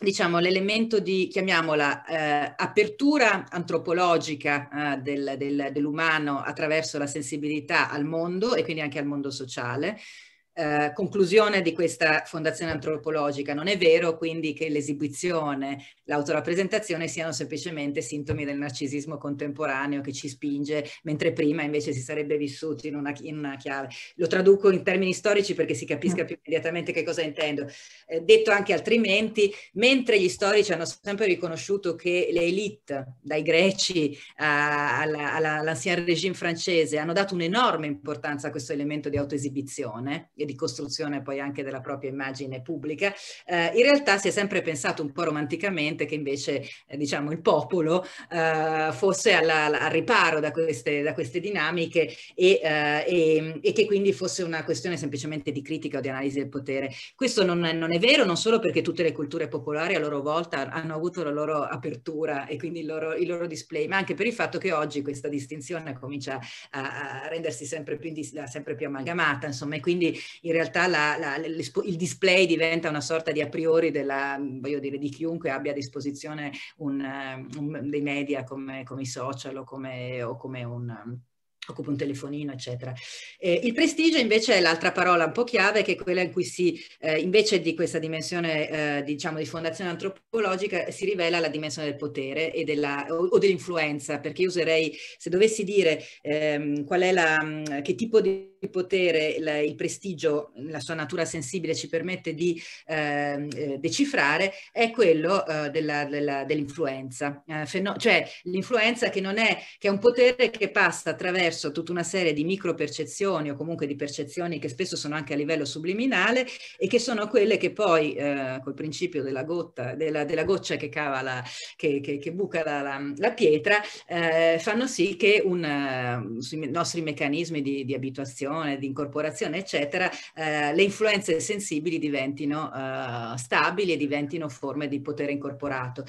diciamo, l'elemento di, chiamiamola, eh, apertura antropologica eh, del, del, dell'umano attraverso la sensibilità al mondo e quindi anche al mondo sociale, eh, conclusione di questa fondazione antropologica. Non è vero quindi che l'esibizione, l'autorappresentazione siano semplicemente sintomi del narcisismo contemporaneo che ci spinge, mentre prima invece si sarebbe vissuti in una, in una chiave. Lo traduco in termini storici perché si capisca mm. più immediatamente che cosa intendo. Eh, detto anche altrimenti, mentre gli storici hanno sempre riconosciuto che le elite, dai greci all'ancien regime francese, hanno dato un'enorme importanza a questo elemento di autoesibizione e di costruzione poi anche della propria immagine pubblica, eh, in realtà si è sempre pensato un po' romanticamente che invece eh, diciamo il popolo eh, fosse alla, al riparo da queste, da queste dinamiche e, eh, e, e, che quindi fosse una questione semplicemente di critica o di analisi del potere. Questo non, non è vero non solo perché tutte le culture popolari a loro volta hanno avuto la loro apertura e quindi il loro, il loro display, ma anche per il fatto che oggi questa distinzione comincia a, a rendersi sempre più, sempre più amalgamata, insomma, e quindi in realtà la, la, il display diventa una sorta di a priori della, voglio dire, di chiunque abbia a disposizione un, um, un, dei media come, come, i social o come, o come un um, occupa un telefonino, eccetera. Eh, il prestigio invece è l'altra parola un po' chiave, che è quella in cui si, eh, invece di questa dimensione, eh, diciamo, di fondazione antropologica, si rivela la dimensione del potere e della, o, o dell'influenza, perché io userei, se dovessi dire ehm, qual è la, mm, che tipo di il potere, il, il prestigio, la sua natura sensibile ci permette di ehm, eh, decifrare, è quello eh, della, della, dell'influenza, eh, feno- cioè l'influenza che non è, che è un potere che passa attraverso tutta una serie di micro percezioni o comunque di percezioni che spesso sono anche a livello subliminale e che sono quelle che poi eh, col principio della gotta, della, della goccia che cava la, che, che, che buca la, la, la pietra, eh, fanno sì che un, eh, sui nostri meccanismi di, di abituazione produzione, di incorporazione, eccetera, eh, le influenze sensibili diventino eh, stabili e diventino forme di potere incorporato.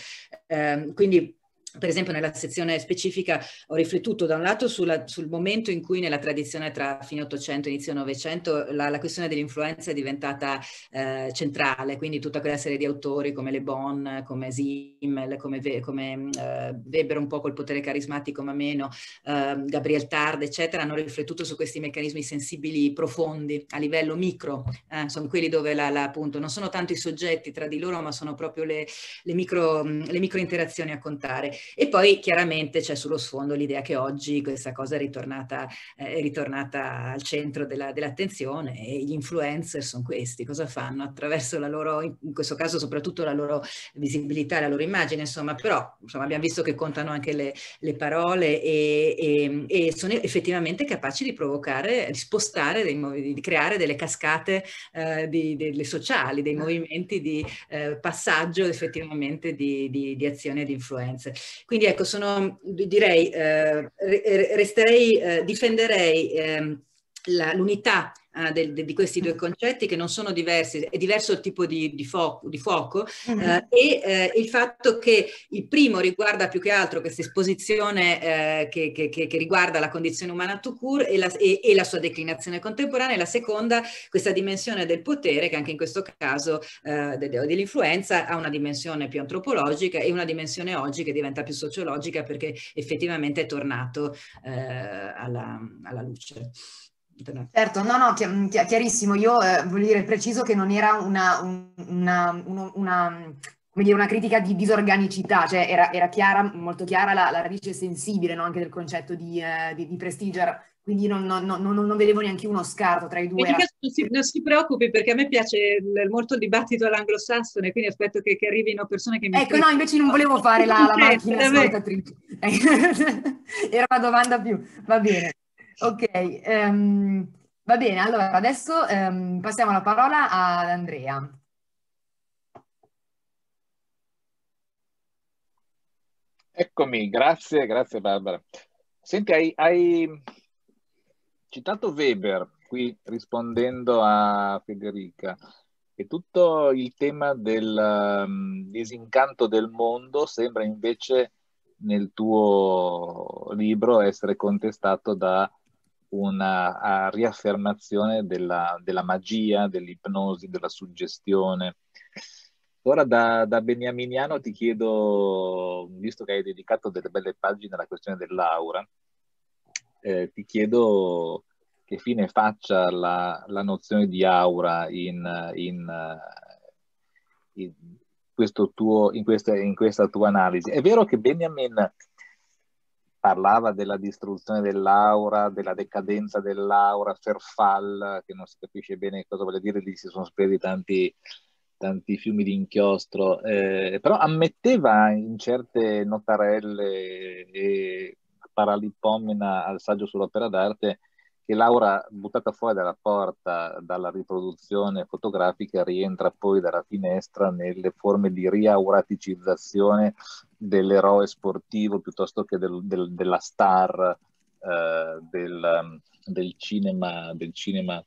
Eh, quindi per esempio nella sezione specifica ho riflettuto da un lato sulla, sul momento in cui nella tradizione tra fine 800 e inizio 900 la, la questione dell'influenza è diventata eh, centrale, quindi tutta quella serie di autori come Le Bon, come Simmel, come, come mm, eh, Weber un po' col potere carismatico ma meno, eh, Gabriel Tard eccetera hanno riflettuto su questi meccanismi sensibili profondi a livello micro, eh, sono quelli dove la, la, appunto non sono tanto i soggetti tra di loro ma sono proprio le, le micro, mm, le micro interazioni a contare. E poi chiaramente c'è sullo sfondo l'idea che oggi questa cosa è ritornata, eh, è ritornata al centro della, dell'attenzione e gli influencer sono questi, cosa fanno? Attraverso la loro, in questo caso soprattutto la loro visibilità, la loro immagine, insomma, però insomma, abbiamo visto che contano anche le, le parole e, e, e, sono effettivamente capaci di provocare, di spostare, dei, di creare delle cascate eh, di, delle sociali, dei eh. movimenti di eh, passaggio effettivamente di, di, di azione e di influenze. Quindi ecco, sono, direi, eh, resterei, eh, difenderei ehm, la, l'unità eh, del, de, di questi due mm. concetti che non sono diversi, è diverso il tipo di, di, fo- di fuoco uh-huh. eh, e eh, il fatto che il primo riguarda più che altro questa esposizione eh, che, che, che, riguarda la condizione umana to cure e la, e, e la sua declinazione contemporanea e la seconda questa dimensione del potere che anche in questo caso eh, de, de, dell'influenza ha una dimensione più antropologica e una dimensione oggi che diventa più sociologica perché effettivamente è tornato eh, alla, alla luce. Certo, no, no, mm, chiarissimo. Io eh, voglio dire preciso che non era una, una, una, una come dire, una critica di disorganicità, cioè era, era chiara, molto chiara la, la radice sensibile no? anche del concetto di, eh, di, di prestiger, quindi non, non, non, non, vedevo neanche uno scarto tra i due. Era... Si, non, si, preoccupi perché a me piace il, molto il dibattito all'anglosassone, quindi aspetto che, che arrivino persone che mi... Ecco, no, invece non volevo fare la, la macchina ascoltatrice, era una domanda più, va bene. Ok, um, va bene, allora adesso um, passiamo la parola ad Andrea. Eccomi, grazie, grazie Barbara. Senti, hai, hai citato Weber qui rispondendo a Federica e tutto il tema del um, disincanto del mondo sembra invece nel tuo libro essere contestato da una riaffermazione della, della magia, dell'ipnosi, della suggestione. Ora da, da, beniaminiano ti chiedo, visto che hai dedicato delle belle pagine alla questione dell'aura, eh, ti chiedo che fine faccia la, la nozione di aura in, in, eh, in, tuo, questa, in, questa, tua analisi. È vero che Benjamin parlava della distruzione dell'aura, della decadenza dell'aura, farfalla, che non si capisce bene cosa voglia dire, lì si sono spesi tanti, tanti fiumi di inchiostro, eh, però ammetteva in certe notarelle e paralippomena al saggio sull'opera d'arte che l'aura buttata fuori dalla porta dalla riproduzione fotografica rientra poi dalla finestra nelle forme di riauraticizzazione dell'eroe sportivo piuttosto che del, del, della star eh, del, um, del, cinema, del cinema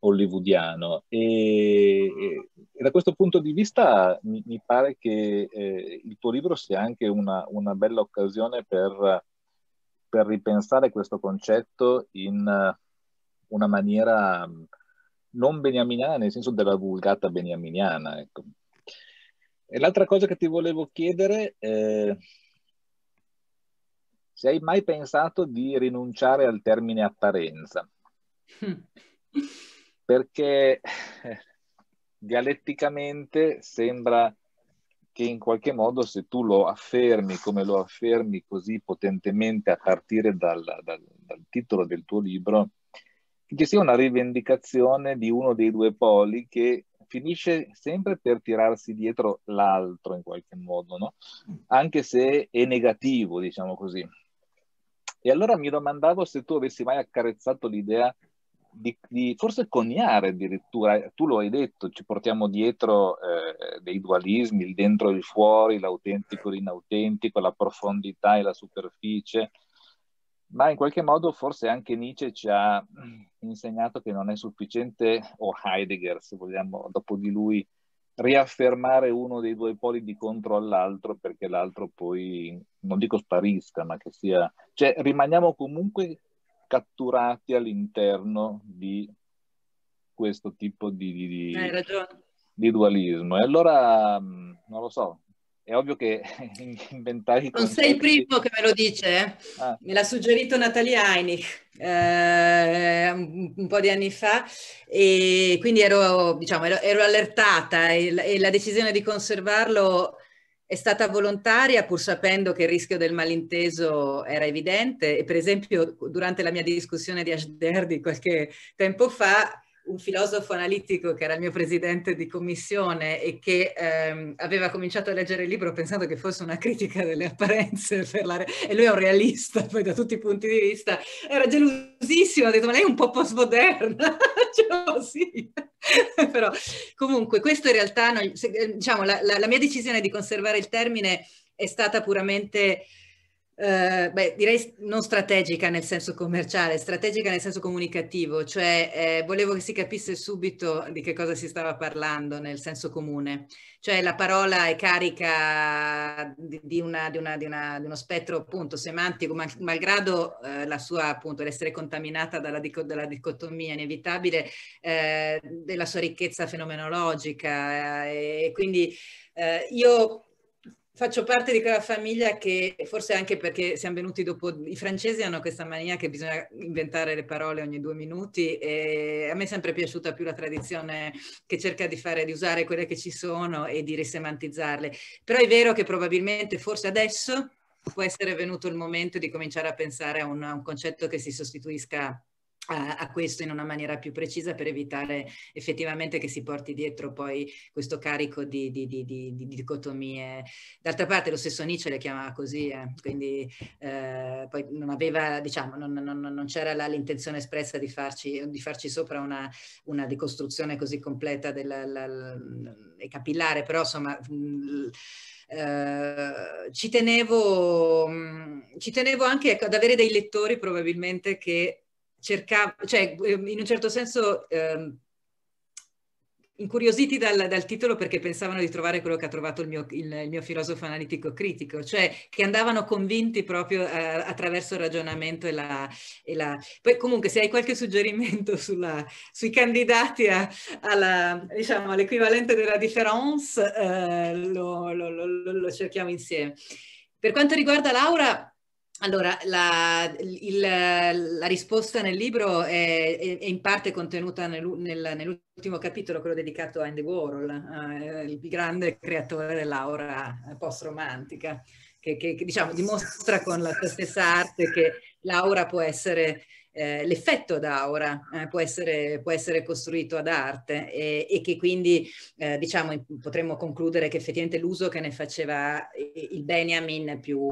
hollywoodiano. E, e, da questo punto di vista mi, mi pare che eh, il tuo libro sia anche una, una bella occasione per, per, ripensare questo concetto in una maniera mm, non beniaminana, nel senso della vulgata beniaminiana. Ecco. E l'altra cosa che ti volevo chiedere, è se hai mai pensato di rinunciare al termine apparenza? Perché eh, dialetticamente sembra che in qualche modo se tu lo affermi come lo affermi così potentemente a partire dal, dal, dal titolo del tuo libro, che ci sia una rivendicazione di uno dei due poli che finisce sempre per tirarsi dietro l'altro in qualche modo, no? Mm. anche se è negativo, diciamo così. E allora mi domandavo se tu avessi mai accarezzato l'idea di, di forse coniare addirittura, tu lo hai detto, ci portiamo dietro eh, dei dualismi, il dentro e il fuori, l'autentico e l'inautentico, la profondità e la superficie, ma in qualche modo forse anche Nietzsche ci ha mm, insegnato che non è sufficiente, o Heidegger se vogliamo, dopo di lui, riaffermare uno dei due poli di contro all'altro perché l'altro poi, non dico sparisca, ma che sia... cioè rimaniamo comunque catturati all'interno di questo tipo di, di, di, di dualismo. E allora, mm, non lo so, è ovvio che inventare... Non sei il primo che me lo dice, eh? ah. me l'ha suggerito Natalia Heinrich eh, un, po' di anni fa e quindi ero, diciamo, ero, ero allertata e la, e la decisione di conservarlo è stata volontaria pur sapendo che il rischio del malinteso era evidente e per esempio durante la mia discussione di Ashder di qualche tempo fa un filosofo analitico che era il mio presidente di commissione e che ehm, aveva cominciato a leggere il libro pensando che fosse una critica delle apparenze re- e lui è un realista poi da tutti i punti di vista, era gelosissimo, ha detto ma lei è un po' postmoderna, cioè, sì. però comunque questo in realtà, noi, se, eh, diciamo, la, la, la mia decisione di conservare il termine è stata puramente eh, beh, direi non strategica nel senso commerciale, strategica nel senso comunicativo, cioè eh, volevo che si capisse subito di che cosa si stava parlando nel senso comune, cioè la parola è carica di, di, una, di, una, di una, uno spettro appunto semantico, ma, malgrado eh, la sua appunto l'essere contaminata dalla, dalla dicotomia inevitabile eh, della sua ricchezza fenomenologica eh, e quindi eh, io Faccio parte di quella famiglia che, forse anche perché siamo venuti dopo, i francesi hanno questa mania che bisogna inventare le parole ogni due minuti e a me è sempre piaciuta più la tradizione che cerca di fare, di usare quelle che ci sono e di risemantizzarle. Però è vero che probabilmente forse adesso può essere venuto il momento di cominciare a pensare a un, a un concetto che si sostituisca a questo in una maniera più precisa per evitare effettivamente che si porti dietro poi questo carico di, di, di, di dicotomie. D'altra parte lo stesso Nietzsche le chiamava così, eh, quindi eh, poi non aveva, diciamo, non, non, non c'era l'intenzione espressa di farci, di farci sopra una, una decostruzione così completa e capillare, però insomma... Mh, eh, Uh, ci, tenevo, mh, mm, ci tenevo anche ecco, ad avere dei lettori probabilmente che cercava, cioè ehm, in un certo senso ehm, incuriositi dal, dal, titolo perché pensavano di trovare quello che ha trovato il mio, il, il mio filosofo analitico critico, cioè che andavano convinti proprio eh, attraverso il ragionamento e la, e la, Poi comunque se hai qualche suggerimento sulla, sui candidati a, alla, diciamo, all'equivalente della differenza, eh, lo, lo, lo, lo cerchiamo insieme. Per quanto riguarda Laura, allora, la, il, la, risposta nel libro è, è, è in parte contenuta nel, nel, nell'ultimo capitolo, quello dedicato a Andy Warhol, eh, il grande creatore dell'aura post-romantica, che, che, che diciamo, dimostra con la sua stessa arte che l'aura può essere, eh, l'effetto d'aura eh, può, essere, può, essere, costruito ad arte e, e che quindi eh, diciamo, potremmo concludere che effettivamente l'uso che ne faceva il Benjamin più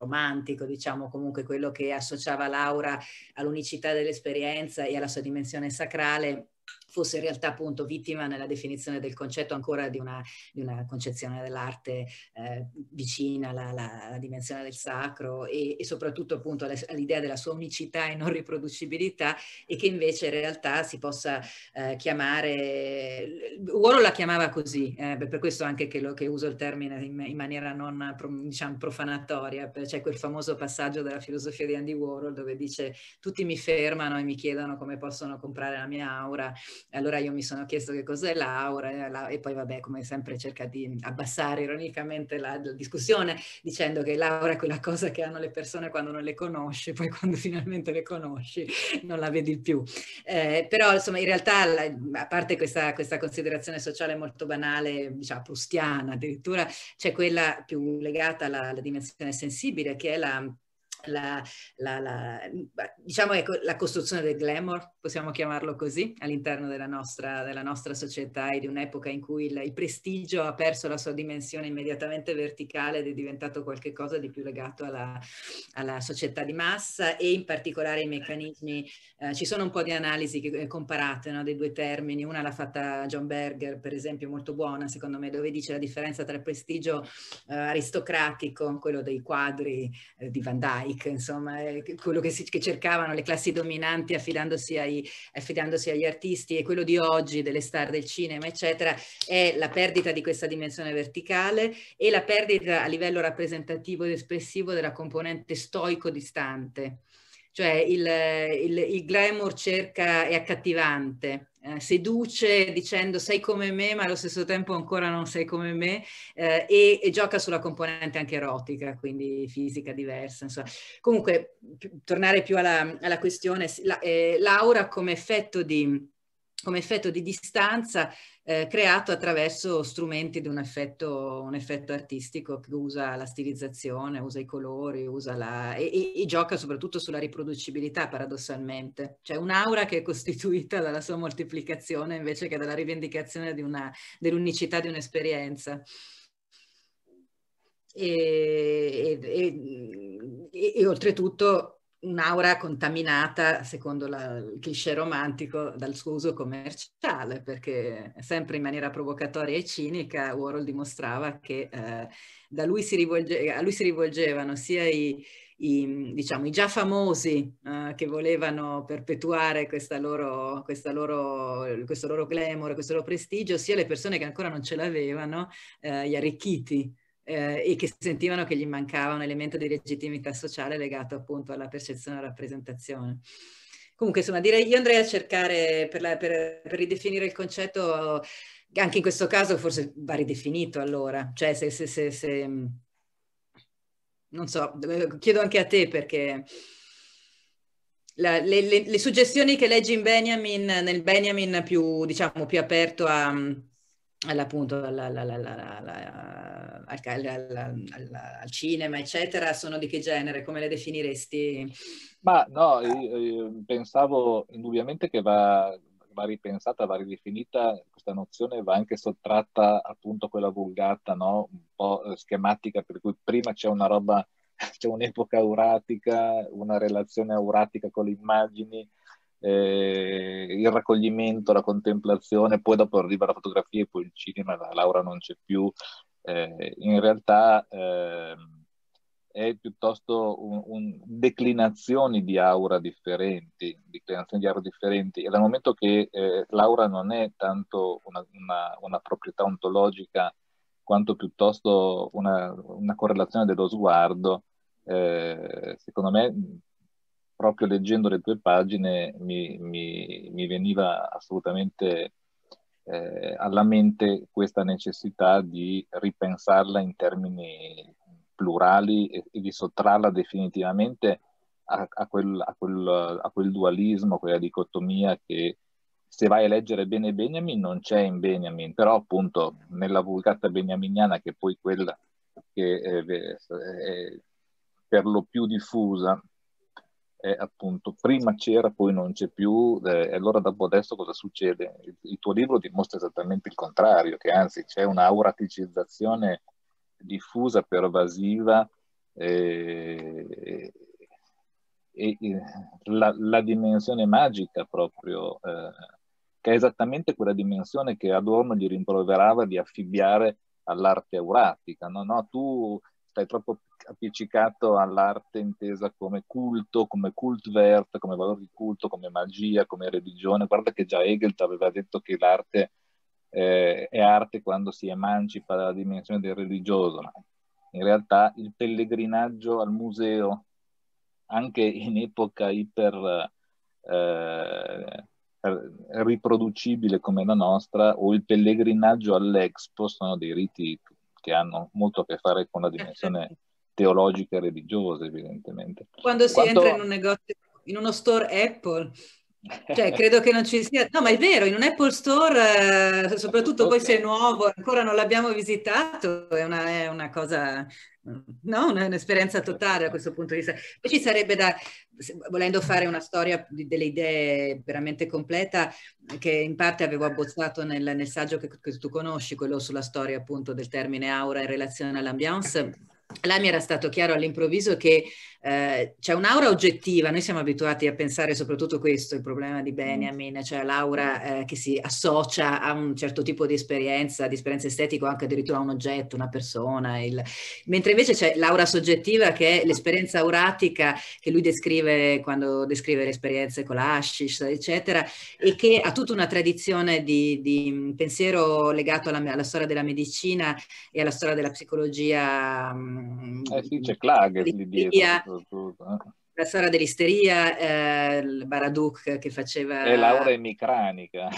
romantico, diciamo comunque quello che associava Laura all'unicità dell'esperienza e alla sua dimensione sacrale, fosse in realtà appunto vittima nella definizione del concetto ancora di una, di una concezione dell'arte eh, vicina alla, alla, alla, dimensione del sacro e, e soprattutto appunto all'idea della sua unicità e non riproducibilità e che invece in realtà si possa eh, chiamare, Uoro la chiamava così, eh, per questo anche che, lo, che uso il termine in, in maniera non diciamo, profanatoria, c'è cioè quel famoso passaggio della filosofia di Andy Warhol dove dice tutti mi fermano e mi chiedono come possono comprare la mia aura allora io mi sono chiesto che cos'è l'aura e poi vabbè come sempre cerca di abbassare ironicamente la, la discussione dicendo che l'aura è quella cosa che hanno le persone quando non le conosci, poi quando finalmente le conosci non la vedi più. Eh, però insomma in realtà la, a parte questa, questa, considerazione sociale molto banale, diciamo prustiana addirittura, c'è quella più legata alla, alla dimensione sensibile che è la la, la, la, diciamo ecco, la costruzione del glamour, possiamo chiamarlo così, all'interno della nostra, della nostra società e di un'epoca in cui il, il, prestigio ha perso la sua dimensione immediatamente verticale ed è diventato qualcosa di più legato alla, alla società di massa e in particolare i meccanismi, eh, ci sono un po' di analisi eh, comparate no, dei due termini, una l'ha fatta John Berger per esempio molto buona secondo me dove dice la differenza tra il prestigio eh, aristocratico, quello dei quadri eh, di Van Dyke, like, insomma, eh, quello che, si, che cercavano le classi dominanti affidandosi, ai, affidandosi, agli artisti e quello di oggi, delle star del cinema, eccetera, è la perdita di questa dimensione verticale e la perdita a livello rappresentativo ed espressivo della componente stoico-distante cioè il, il, il glamour cerca è accattivante. Eh, seduce dicendo sei come me ma allo stesso tempo ancora non sei come me eh, e, e, gioca sulla componente anche erotica quindi fisica diversa insomma. comunque tornare più alla, alla questione la, eh, l'aura come effetto di come effetto di distanza eh, creato attraverso strumenti di un effetto, un effetto, artistico che usa la stilizzazione, usa i colori, usa la... e, e, e gioca soprattutto sulla riproducibilità paradossalmente. Cioè un'aura che è costituita dalla sua moltiplicazione invece che dalla rivendicazione dell'unicità di un'esperienza. Dell e, e oltretutto un'aura contaminata, secondo la, il cliché romantico, dal suo uso commerciale, perché sempre in maniera provocatoria e cinica Warhol dimostrava che eh, da lui si rivolge, a lui si rivolgevano sia i, i, diciamo, i già famosi eh, che volevano perpetuare loro, loro, questo loro glamour, questo loro prestigio, sia le persone che ancora non ce l'avevano, eh, gli arricchiti eh, e che sentivano che gli mancava un elemento di legittimità sociale legato appunto alla percezione e alla rappresentazione. Comunque, insomma, direi io andrei a cercare per, la, per, per ridefinire il concetto, anche in questo caso forse va ridefinito allora, cioè se, se, se, se mm, non so, eh, chiedo anche a te perché... La, le, le, le, suggestioni che leggi in Benjamin, nel Benjamin più, diciamo, più aperto a, mm, appunto al, cinema, eccetera, sono di che genere? Come le definiresti? Ma no, io, io pensavo indubbiamente che va, va, ripensata, va ridefinita, questa nozione va anche sottratta appunto a quella vulgata, no? un po' eh, schematica, per cui prima c'è una roba, c'è un'epoca auratica, una relazione auratica con le immagini, eh, il raccoglimento, la contemplazione, poi dopo arriva la fotografia e poi il cinema, la Laura non c'è più. Eh, in realtà eh, è piuttosto un, un, declinazioni di aura differenti, declinazioni di aura differenti, e dal momento che eh, l'aura non è tanto una, una, una proprietà ontologica quanto piuttosto una, una correlazione dello sguardo, eh, secondo me proprio leggendo le tue pagine mi, mi, mi veniva assolutamente eh, alla mente questa necessità di ripensarla in termini plurali e, e di sottrarla definitivamente a, a, quel, a, quel, a, quel, dualismo, a quella dicotomia che se vai a leggere bene Benjamin non c'è in Benjamin, però appunto nella vulgata beniaminiana che è poi quella che è, è per lo più diffusa eh, appunto prima c'era, poi non c'è più, eh, allora dopo adesso cosa succede? Il, il, tuo libro dimostra esattamente il contrario, che anzi c'è un'auratizzazione diffusa, pervasiva, eh, e, la, la, dimensione magica proprio, eh, che è esattamente quella dimensione che Adorno gli rimproverava di affibbiare all'arte auratica, no? no tu stai troppo appiccicato all'arte intesa come culto, come cultvert, come valore di culto, come magia, come religione. Guarda che già Hegel aveva detto che l'arte eh, è arte quando si emancipa dalla dimensione del religioso. in realtà il pellegrinaggio al museo, anche in epoca iper... Eh, riproducibile come la nostra o il pellegrinaggio all'Expo sono dei riti che hanno molto a che fare con la dimensione teologica e religiosa, evidentemente. Quando si Quanto... entra in un negozio, in uno store Apple, cioè, credo che non ci sia, no, ma è vero, in un Apple Store, eh, soprattutto poi se è nuovo, ancora non l'abbiamo visitato, è una, è una cosa, no, un'esperienza totale da questo punto di vista. Poi ci sarebbe da, volendo fare una storia delle idee veramente completa, che in parte avevo abbozzato nel, nel saggio che, che tu conosci, quello sulla storia appunto del termine aura in relazione all'ambiance. Là mi era stato chiaro all'improvviso che eh, c'è un'aura oggettiva, noi siamo abituati a pensare soprattutto questo, il problema di mm. Benjamin, cioè l'aura eh, che si associa a un certo tipo di esperienza, di esperienza estetica o anche addirittura a un oggetto, una persona, il... mentre invece c'è l'aura soggettiva che è l'esperienza auratica che lui descrive quando descrive le esperienze con l'ashish, eccetera, e che ha tutta una tradizione di, di mm, pensiero legato alla, alla, storia della medicina e alla storia della psicologia. Mm, eh sì, c'è Klages lì dietro. Let's do that. la Sara dell'isteria, eh, il Baraduc che faceva... E Laura Emicranica.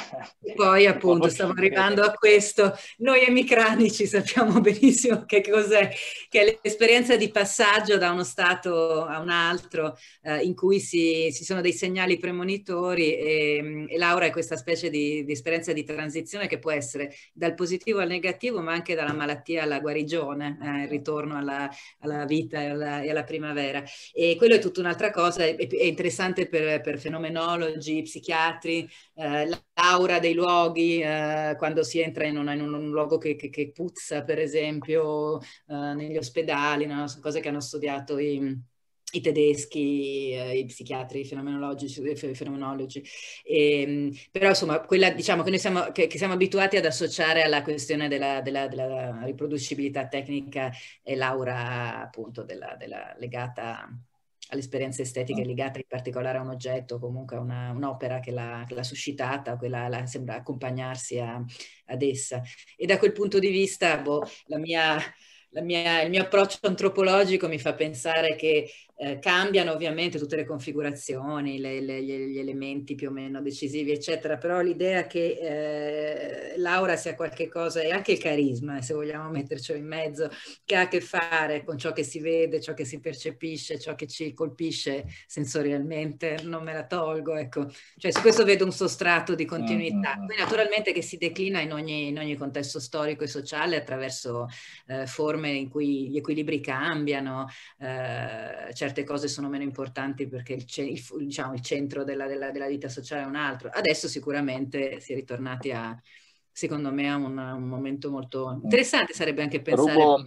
E poi appunto stavo arrivando a questo. Noi emicranici sappiamo benissimo che cos'è, che è l'esperienza di passaggio da uno stato a un altro eh, in cui si, ci sono dei segnali premonitori e, e Laura è questa specie di, di esperienza di transizione che può essere dal positivo al negativo ma anche dalla malattia alla guarigione, eh, il ritorno alla, alla vita e alla, e alla primavera. E quello è tutto un un'altra cosa, è, interessante per, per, fenomenologi, psichiatri, eh, l'aura dei luoghi, eh, quando si entra in, una, in un, luogo che, che, che, puzza, per esempio, eh, negli ospedali, no? cose che hanno studiato i i tedeschi, eh, i psichiatri, i fenomenologici, i fenomenologi. E, ehm, però insomma, quella diciamo che noi siamo, che, che siamo abituati ad associare alla questione della, della, della riproducibilità tecnica e l'aura appunto della, della legata all'esperienza estetica ah. legata in particolare a un oggetto, comunque a una, un'opera che l'ha, che l'ha suscitata, quella la, sembra accompagnarsi a, ad essa. E da quel punto di vista, boh, la mia... Mia, il mio approccio antropologico mi fa pensare che eh, cambiano ovviamente tutte le configurazioni, le, le, gli elementi più o meno decisivi, eccetera, però l'idea che eh, Laura sia qualcosa, e anche il carisma, se vogliamo mettercelo in mezzo, che ha a che fare con ciò che si vede, ciò che si percepisce, ciò che ci colpisce sensorialmente, non me la tolgo, ecco. Cioè su questo vedo un sostrato di continuità, mm, mm, mm. poi naturalmente che si declina in ogni, in ogni contesto storico e sociale attraverso eh, forme in cui gli equilibri cambiano, eh, certo certe cose sono meno importanti perché il, il, diciamo, il centro della, della, della, vita sociale è un altro. Adesso sicuramente si è ritornati a, secondo me, a un, un momento molto interessante, sarebbe anche pensare... Rubo,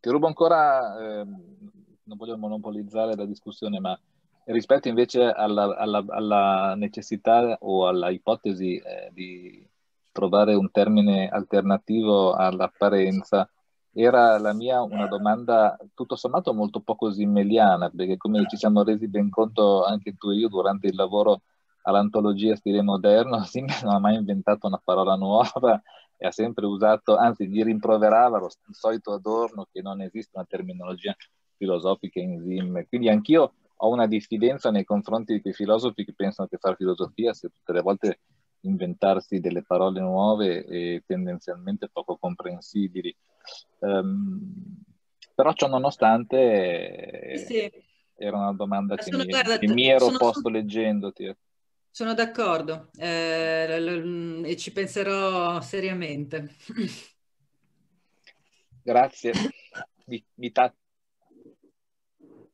ti rubo ancora, eh, non voglio monopolizzare la discussione, ma rispetto invece alla, alla, alla necessità o alla ipotesi eh, di trovare un termine alternativo all'apparenza, era la mia una domanda tutto sommato molto poco zimmeliana, perché come ci siamo resi ben conto anche tu e io durante il lavoro all'antologia stile moderno, Simmel non ha mai inventato una parola nuova e ha sempre usato, anzi gli rimproverava lo, solito adorno che non esiste una terminologia filosofica in Simmel. Quindi anch'io ho una diffidenza nei confronti di quei filosofi che pensano che fare filosofia sia tutte le volte inventarsi delle parole nuove e tendenzialmente poco comprensibili. Um, però ciò nonostante sì. era una domanda eh, che, sono, mi, guarda, che mi, ero sono, posto leggendoti. Sono d'accordo eh, l- l- mm, e ci penserò seriamente. Grazie, mi, mi taccio.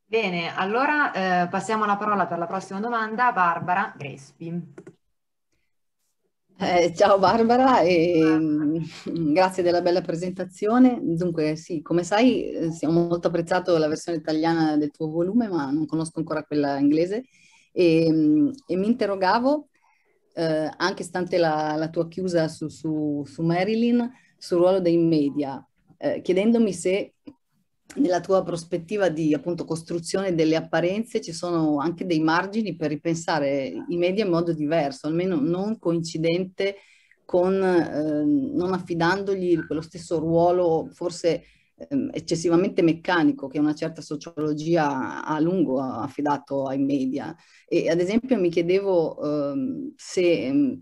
Bene, allora eh, passiamo la parola per la prossima domanda a Barbara Grespi. Eh, ciao Barbara e mm, grazie della bella presentazione. Dunque, sì, come sai, eh, sì, ho molto apprezzato la versione italiana del tuo volume, ma non conosco ancora quella inglese e, mm, e mi interrogavo, eh, anche stante la, la, tua chiusa su, su, su Marilyn, sul ruolo dei media, eh, chiedendomi se nella tua prospettiva di appunto costruzione delle apparenze ci sono anche dei margini per ripensare i media in modo diverso, almeno non coincidente con eh, non affidandogli quello stesso ruolo forse eh, eccessivamente meccanico che una certa sociologia a lungo ha affidato ai media. E ad esempio mi chiedevo eh, se ehm,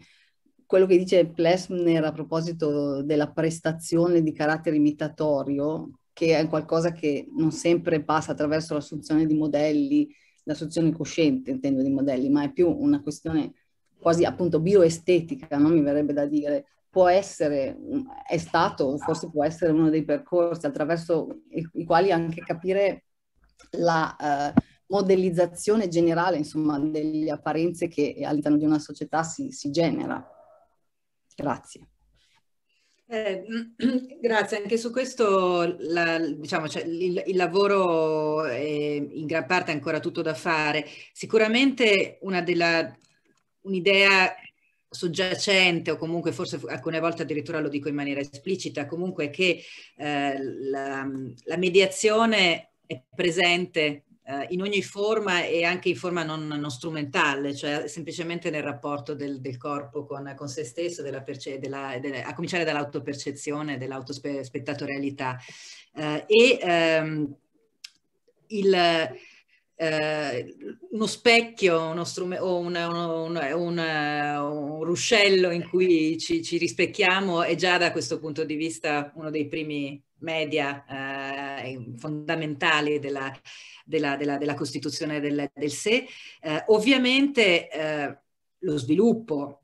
quello che dice Plesner a proposito della prestazione di carattere imitatorio che è qualcosa che non sempre passa attraverso l'assunzione di modelli, l'assunzione cosciente, intendo di modelli, ma è più una questione quasi appunto bioestetica, no? mi verrebbe da dire, può essere, è stato, forse può essere uno dei percorsi attraverso i, i quali anche capire la uh, modellizzazione generale, insomma, delle apparenze che all'interno di una società si, si genera. Grazie. Eh, grazie, anche su questo la, diciamo, cioè, il, il, lavoro è eh, in gran parte ancora tutto da fare. Sicuramente un'idea soggiacente o comunque forse alcune volte addirittura lo dico in maniera esplicita, comunque che eh, la, la mediazione è presente eh, in ogni forma e anche in forma non, non strumentale, cioè semplicemente nel rapporto del, del corpo con, con, se stesso, della perce- della, de- a cominciare dall'autopercezione, dell'autospettatorialità. Eh, e ehm, il, eh, uno specchio uno strume- o una, una, una, un ruscello in cui ci, ci, rispecchiamo è già da questo punto di vista uno dei primi media eh, fondamentali della, della, della, della costituzione del, del sé. Eh, ovviamente eh, lo sviluppo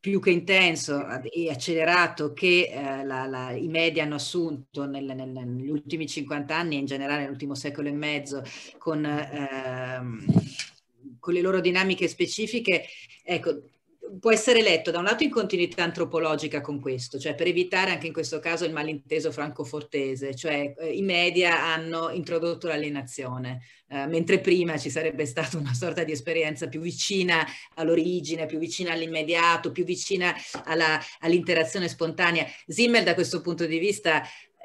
più che intenso e accelerato che eh, la, la, i media hanno assunto nel, nel, negli ultimi 50 anni e in generale nell'ultimo secolo e mezzo con, ehm, con le loro dinamiche specifiche, ecco, può essere letto da un lato in continuità antropologica con questo, cioè per evitare anche in questo caso il malinteso francofortese, cioè eh, i media hanno introdotto l'alienazione, eh, mentre prima ci sarebbe stata una sorta di esperienza più vicina all'origine, più vicina all'immediato, più vicina alla, all'interazione spontanea. Zimmel da questo punto di vista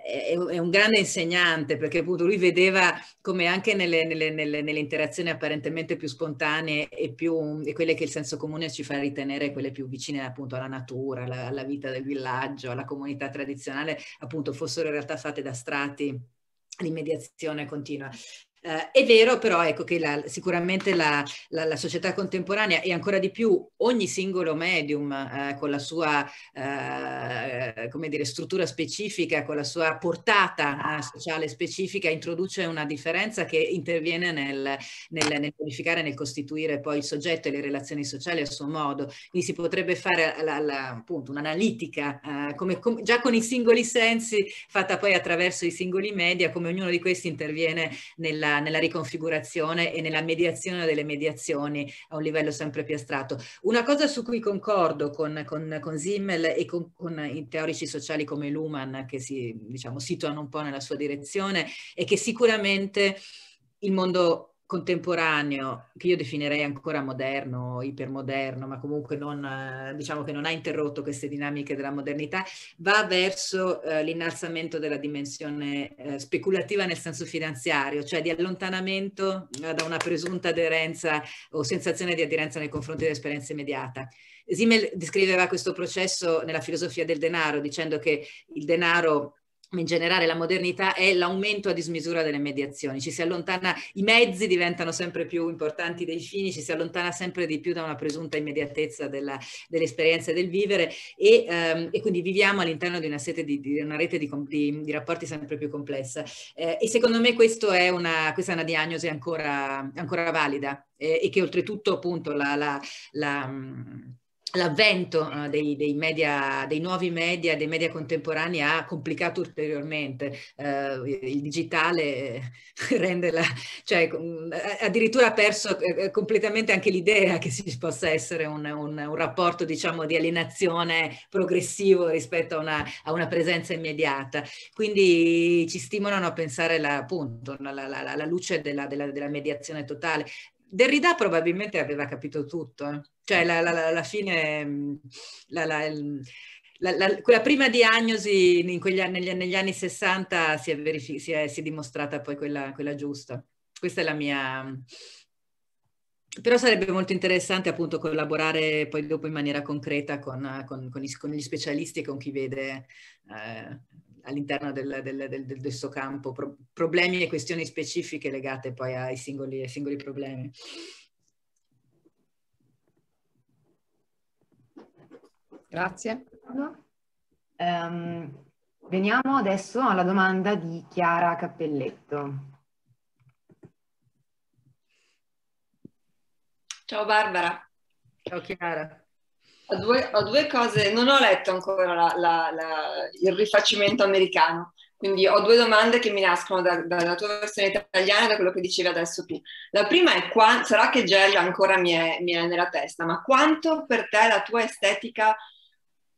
è, è un grande insegnante perché appunto lui vedeva come anche nelle, nelle, nelle, nelle interazioni apparentemente più spontanee e, più, e quelle che il senso comune ci fa ritenere quelle più vicine appunto alla natura, alla, alla vita del villaggio, alla comunità tradizionale, appunto fossero in realtà fatte da strati di mediazione continua. Eh, è vero però ecco, che la, sicuramente la, la, la, società contemporanea e ancora di più ogni singolo medium eh, con la sua eh, eh dire, struttura specifica, con la sua portata eh, sociale specifica introduce una differenza che interviene nel, nel, nel, modificare, nel costituire poi il soggetto e le relazioni sociali a suo modo. Quindi si potrebbe fare appunto un'analitica eh, come, com, già con i singoli sensi fatta poi attraverso i singoli media, come ognuno di questi interviene nella nella, riconfigurazione e nella mediazione delle mediazioni a un livello sempre più astratto. Una cosa su cui concordo con, con, con Simmel e con, con teorici sociali come Luhmann, che si diciamo, situano un po' nella sua direzione, è che sicuramente il mondo contemporaneo, che io definirei ancora moderno, ipermoderno, ma comunque non, eh, diciamo che non ha interrotto queste dinamiche della modernità, va verso eh, l'innalzamento della dimensione eh, speculativa nel senso finanziario, cioè di allontanamento eh, da una presunta aderenza o sensazione di aderenza nei confronti dell'esperienza immediata. Simmel descriveva questo processo nella filosofia del denaro, dicendo che il denaro in generale la modernità è l'aumento a dismisura delle mediazioni, ci si allontana, i mezzi diventano sempre più importanti dei fini, ci si allontana sempre di più da una presunta immediatezza della, dell'esperienza del vivere e, ehm, e, quindi viviamo all'interno di una, di, di una rete di, di, rapporti sempre più complessa eh, e secondo me è una, questa è una diagnosi ancora, ancora valida eh, e che oltretutto appunto la, la, la mm, l'avvento eh, dei, dei, media, dei nuovi media, dei media contemporanei ha complicato ulteriormente, uh, il digitale eh, rende la, cioè mm, addirittura ha perso completamente anche l'idea che ci possa essere un, un, un, rapporto diciamo di alienazione progressivo rispetto a una, a una presenza immediata, quindi ci stimolano a pensare la, appunto alla luce della, della, della mediazione totale, Derrida probabilmente aveva capito tutto, eh. cioè la, la, la fine, mm, la, quella prima diagnosi anni, negli, negli, anni 60 si è, verific- si è, si è dimostrata poi quella, quella giusta. Questa è la mia... Mm. Però sarebbe molto interessante appunto collaborare poi dopo in maniera concreta con, con, con, i, con gli specialisti e con chi vede eh, all'interno del, del, del, del, suo campo, pro, problemi e questioni specifiche legate poi ai singoli, ai singoli problemi. Grazie. Um, veniamo adesso alla domanda di Chiara Cappelletto. Ciao Barbara. Ciao Chiara. Ho due, ho due cose, non ho letto ancora la, la, la, il rifacimento americano, quindi ho due domande che mi nascono dalla da, da tua versione italiana e da quello che dicevi adesso tu. La prima è, qua, sarà che Gel ancora mi è, mi è nella testa, ma quanto per te la tua estetica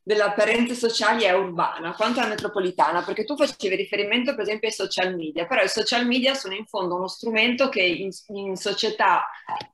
della parente sociale è urbana quanto è metropolitana, perché tu facevi riferimento per esempio ai social media, però i social media sono in fondo uno strumento che in, in società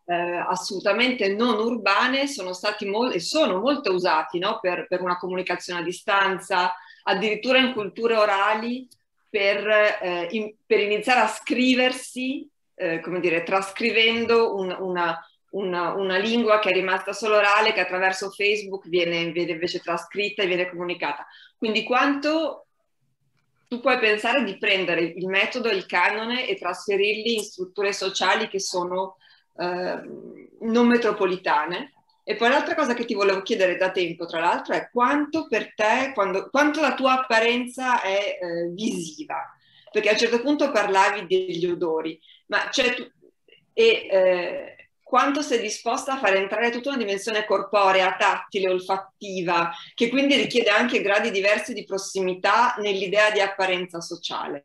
eh, assolutamente non urbane sono stati mol- e sono molto usati no? per, per, una comunicazione a distanza, addirittura in culture orali, per, eh, in, per iniziare a scriversi, eh, come dire, trascrivendo un, una una, una, lingua che è rimasta solo orale, che attraverso Facebook viene, viene invece trascritta e viene comunicata. Quindi quanto tu puoi pensare di prendere il metodo, il canone e trasferirli in strutture sociali che sono eh, non metropolitane. E poi l'altra cosa che ti volevo chiedere da tempo, tra l'altro, è quanto per te, quando, quanto la tua apparenza è eh, visiva, perché a un certo punto parlavi degli odori, ma cioè, tu, e, eh, quanto sei disposta a far entrare tutta una dimensione corporea, tattile, olfattiva, che quindi richiede anche gradi diversi di prossimità nell'idea di apparenza sociale,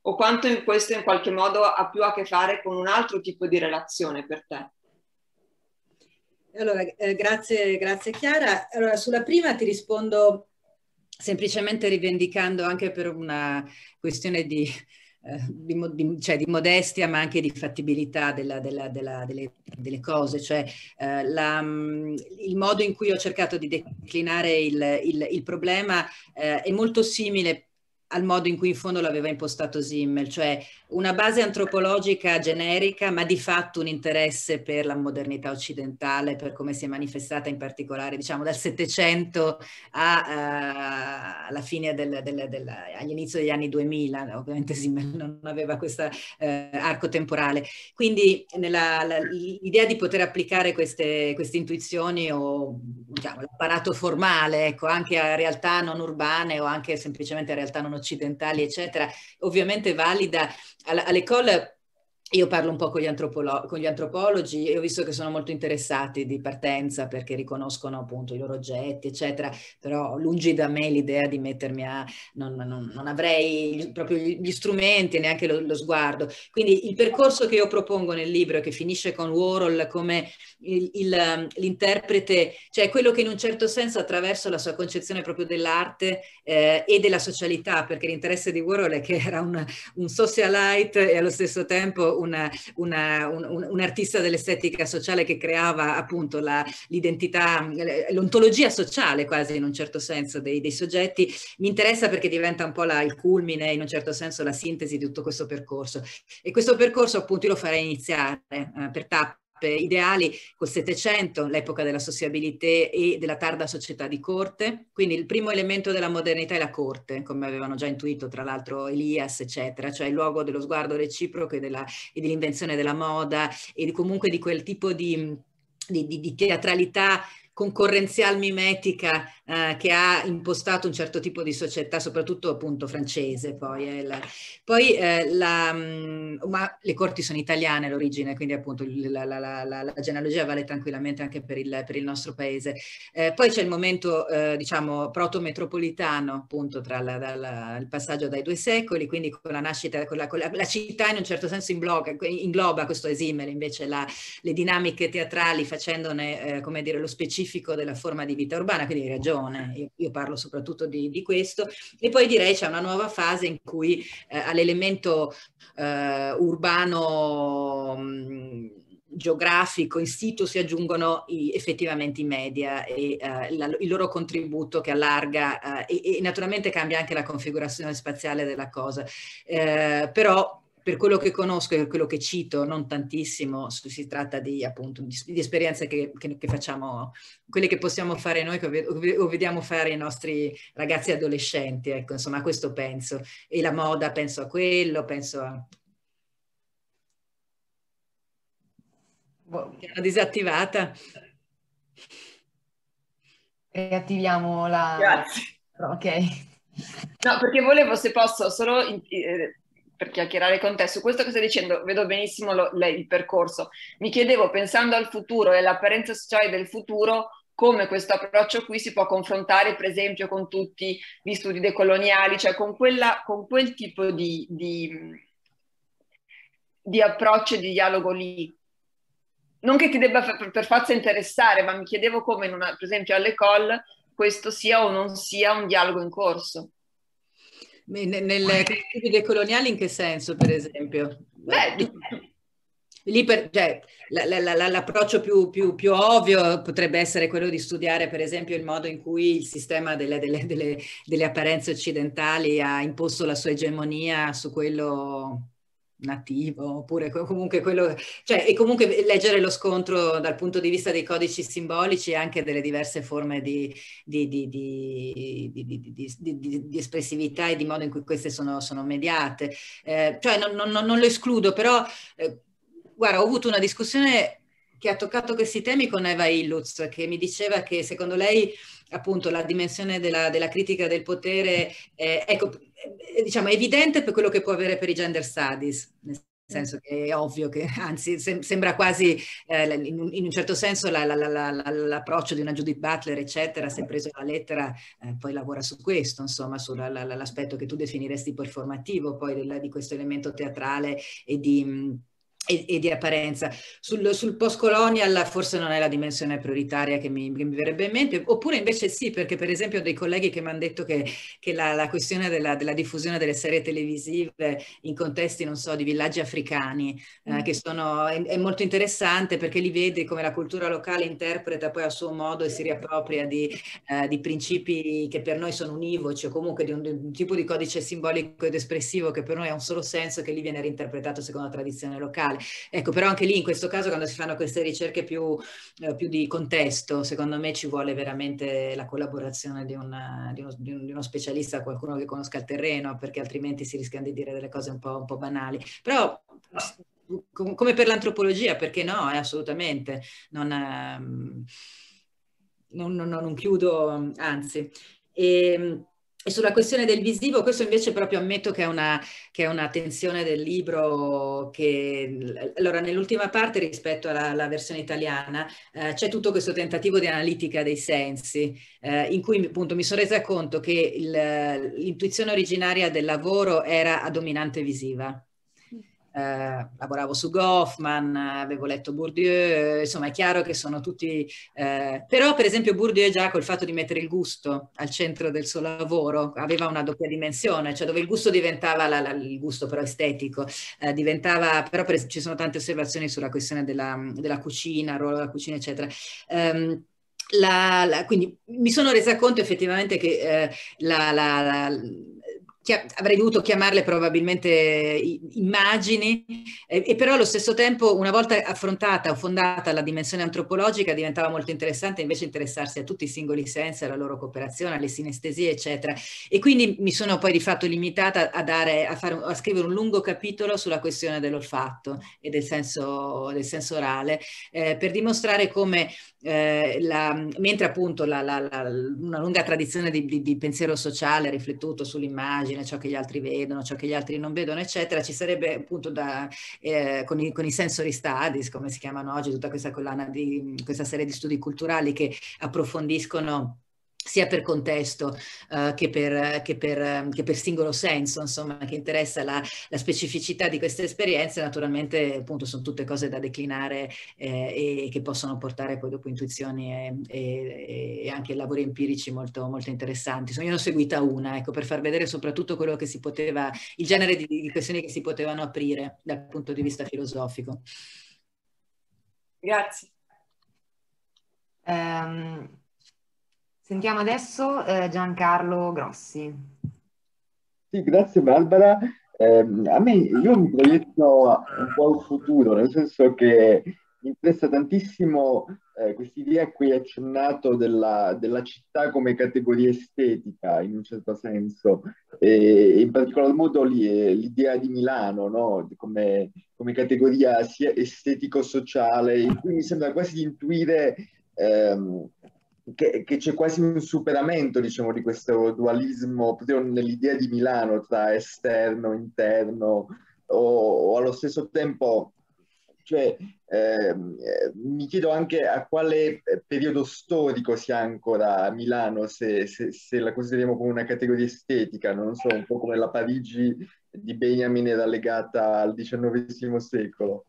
o quanto in questo in qualche modo ha più a che fare con un altro tipo di relazione per te. Allora, eh, grazie, grazie Chiara. Allora, sulla prima ti rispondo semplicemente rivendicando anche per una questione di, eh, di, di, cioè di, modestia ma anche di fattibilità della, della, della, delle, delle, cose, cioè eh, la, mm, il modo in cui ho cercato di declinare il, il, il problema eh, è molto simile al modo in cui in fondo l'aveva impostato Simmel, cioè una base antropologica generica, ma di fatto un interesse per la modernità occidentale, per come si è manifestata in particolare, diciamo, dal Settecento uh, alla fine del, del, del, all'inizio degli anni 2000. Ovviamente Simmel non aveva questo uh, eh, arco temporale. Quindi nella, la, l'idea di poter applicare queste, queste intuizioni o diciamo, l'apparato formale, ecco, anche a realtà non urbane o anche semplicemente a realtà non occidentali, eccetera, ovviamente valida. All'École io parlo un po' con gli, antropolo- con gli, antropologi e ho visto che sono molto interessati di partenza perché riconoscono appunto i loro oggetti, eccetera, però lungi da me l'idea di mettermi a... non, non, non avrei proprio gli strumenti e neanche lo, lo, sguardo. Quindi il percorso che io propongo nel libro, e che finisce con Warhol come il, il, um, l'interprete, cioè quello che in un certo senso attraverso la sua concezione proprio dell'arte eh, e della socialità, perché l'interesse di Warhol è che era un, un socialite e allo stesso tempo una, una, un, un, artista dell'estetica sociale che creava appunto la, l'identità, l'ontologia sociale quasi in un certo senso dei, dei soggetti, mi interessa perché diventa un po' la, il culmine, in un certo senso la sintesi di tutto questo percorso. E questo percorso appunto io lo farei iniziare eh, per tappe eh, ideali col Settecento, l'epoca della sociabilità e della tarda società di corte. Quindi il primo elemento della modernità è la corte, come avevano già intuito tra l'altro Elias, eccetera, cioè il luogo dello sguardo reciproco e, della, e dell'invenzione della moda e comunque di quel tipo di, di, di teatralità concorrenzial mimetica eh, che ha impostato un certo tipo di società, soprattutto appunto francese. Poi, eh, la, poi eh, la, mm, ma le corti sono italiane all'origine, quindi appunto la, la, genealogia vale tranquillamente anche per il, per il nostro paese. Eh, poi c'è il momento, eh, diciamo, proto-metropolitano, appunto, tra il passaggio dai due secoli, quindi con la nascita, con la, con città in un certo senso ingloba, ingloba questo esimere, invece le dinamiche teatrali facendone, eh, come dire, lo specifico specifico della forma di vita urbana, quindi hai ragione, io, io parlo soprattutto di, di, questo, e poi direi c'è una nuova fase in cui eh, all'elemento eh, urbano... Mh, mm, geografico, in situ si aggiungono i, effettivamente i media e uh, la, il loro contributo che allarga uh, e, e, naturalmente cambia anche la configurazione spaziale della cosa. Uh, però per quello che conosco e quello che cito, non tantissimo, si tratta di, appunto, di esperienze che, che, che, facciamo, quelle che possiamo fare noi o vediamo fare i nostri ragazzi adolescenti, ecco, insomma a questo penso. E la moda penso a quello, penso a... Una boh. disattivata. Riattiviamo la... Grazie. Ok. No, perché volevo, se posso, solo... In, eh per chiacchierare con te su questo che stai dicendo, vedo benissimo lo, le, il percorso. Mi chiedevo, pensando al futuro e all'apparenza sociale del futuro, come questo approccio qui si può confrontare, per esempio, con tutti gli studi decoloniali, cioè con, quella, con quel tipo di, di, di approccio e di dialogo lì. Non che ti debba per, forza interessare, ma mi chiedevo come, una, per esempio, all'ECOL questo sia o non sia un dialogo in corso nelle critiche decoloniali in che senso, per esempio? Beh, Lì per, cioè, l'approccio più, più, più, ovvio potrebbe essere quello di studiare per esempio il modo in cui il sistema delle, delle, delle, delle apparenze occidentali ha imposto la sua egemonia su quello nativo, oppure comunque quello, cioè, e comunque leggere lo scontro dal punto di vista dei codici simbolici e anche delle diverse forme di, di, di, di espressività e di modo in cui queste sono, sono mediate. Eh, cioè, non, non, non, lo escludo, però, eh, guarda, ho avuto una discussione che ha toccato questi temi con Eva Illuz, che mi diceva che secondo lei appunto la dimensione della, della critica del potere, eh, ecco, eh, diciamo, è, diciamo, evidente per quello che può avere per i gender studies. Nel senso che è ovvio che, anzi, sem- sembra quasi, eh, in, un, in, un, certo senso, la, la, la, l'approccio di una Judith Butler, eccetera, se preso la lettera, eh, poi lavora su questo, insomma, sull'aspetto che tu definiresti performativo, poi del, di questo elemento teatrale e di... Mh, e, e, di apparenza. Sul, sul post-colonial forse non è la dimensione prioritaria che mi, che mi, verrebbe in mente, oppure invece sì, perché per esempio ho dei colleghi che mi hanno detto che, che la, la, questione della, della, diffusione delle serie televisive in contesti, non so, di villaggi africani, eh, mm. che sono, è, è, molto interessante perché li vede come la cultura locale interpreta poi a suo modo e si riappropria di, eh, di principi che per noi sono univoci o comunque di un, di un tipo di codice simbolico ed espressivo che per noi ha un solo senso che lì viene reinterpretato secondo la tradizione locale particolare. Ecco, però anche lì in questo caso quando si fanno queste ricerche più, eh, più di contesto, secondo me ci vuole veramente la collaborazione di, una, di, uno, di, uno, specialista, qualcuno che conosca il terreno, perché altrimenti si rischiano di dire delle cose un po', un po banali. Però come per l'antropologia, perché no, eh, assolutamente, non, ehm, non, non, non chiudo, anzi. E, ehm, e sulla questione del visivo, questo invece proprio ammetto che è una, che è una tensione del libro che, allora nell'ultima parte rispetto alla, alla versione italiana eh, c'è tutto questo tentativo di analitica dei sensi eh, in cui appunto mi sono resa conto che l'intuizione originaria del lavoro era a dominante visiva eh, lavoravo su Goffman, avevo letto Bourdieu, insomma è chiaro che sono tutti... Eh, però per esempio Bourdieu già col fatto di mettere il gusto al centro del suo lavoro aveva una doppia dimensione, cioè dove il gusto diventava la, la, il gusto però estetico, eh, diventava, però per, ci sono tante osservazioni sulla questione della, della cucina, il ruolo della cucina eccetera. Um, la, la, quindi mi sono resa conto effettivamente che eh, la, la, avrei dovuto chiamarle probabilmente immagini, e però allo stesso tempo una volta affrontata o fondata la dimensione antropologica diventava molto interessante invece interessarsi a tutti i singoli sensi, alla loro cooperazione, alle sinestesie eccetera. E quindi mi sono poi di fatto limitata a, dare, a, fare, a scrivere un lungo capitolo sulla questione dell'olfatto e del senso, del senso orale eh, per dimostrare come eh, la, mentre appunto la, la, una lunga tradizione di, di, di, pensiero sociale riflettuto sull'immagine, ciò che gli altri vedono, ciò che gli altri non vedono, eccetera, ci sarebbe appunto da, eh, con, i, con, i, sensory studies, come si chiamano oggi, tutta questa collana di questa serie di studi culturali che approfondiscono sia per contesto uh, che, per, che, per, ehm, che, per, singolo senso, insomma, che interessa la, la specificità di queste esperienze, naturalmente appunto sono tutte cose da declinare eh, e che possono portare poi dopo intuizioni e, e, e anche lavori empirici molto, molto interessanti. Insomma, io ne ho seguita una, ecco, per far vedere soprattutto quello che si poteva, il genere di, di questioni che si potevano aprire dal punto di vista filosofico. Grazie. Um... Sentiamo adesso eh, Giancarlo Grossi. Sì, grazie Barbara. Eh, a me, io mi proietto un po' al futuro, nel senso che mi interessa tantissimo eh, questa idea qui cui accennato della, della, città come categoria estetica, in un certo senso, e in particolar modo eh, l'idea di Milano no? come, come, categoria sia estetico-sociale, in cui mi sembra quasi di intuire ehm, che, che, c'è quasi un superamento, diciamo, di questo dualismo proprio nell'idea di Milano tra esterno, interno, o, o allo stesso tempo, cioè, ehm, eh, mi chiedo anche a quale eh, periodo storico sia ancora Milano, se, se, se la consideriamo come una categoria estetica, non so, un po' come la Parigi di Benjamin era legata al XIX secolo.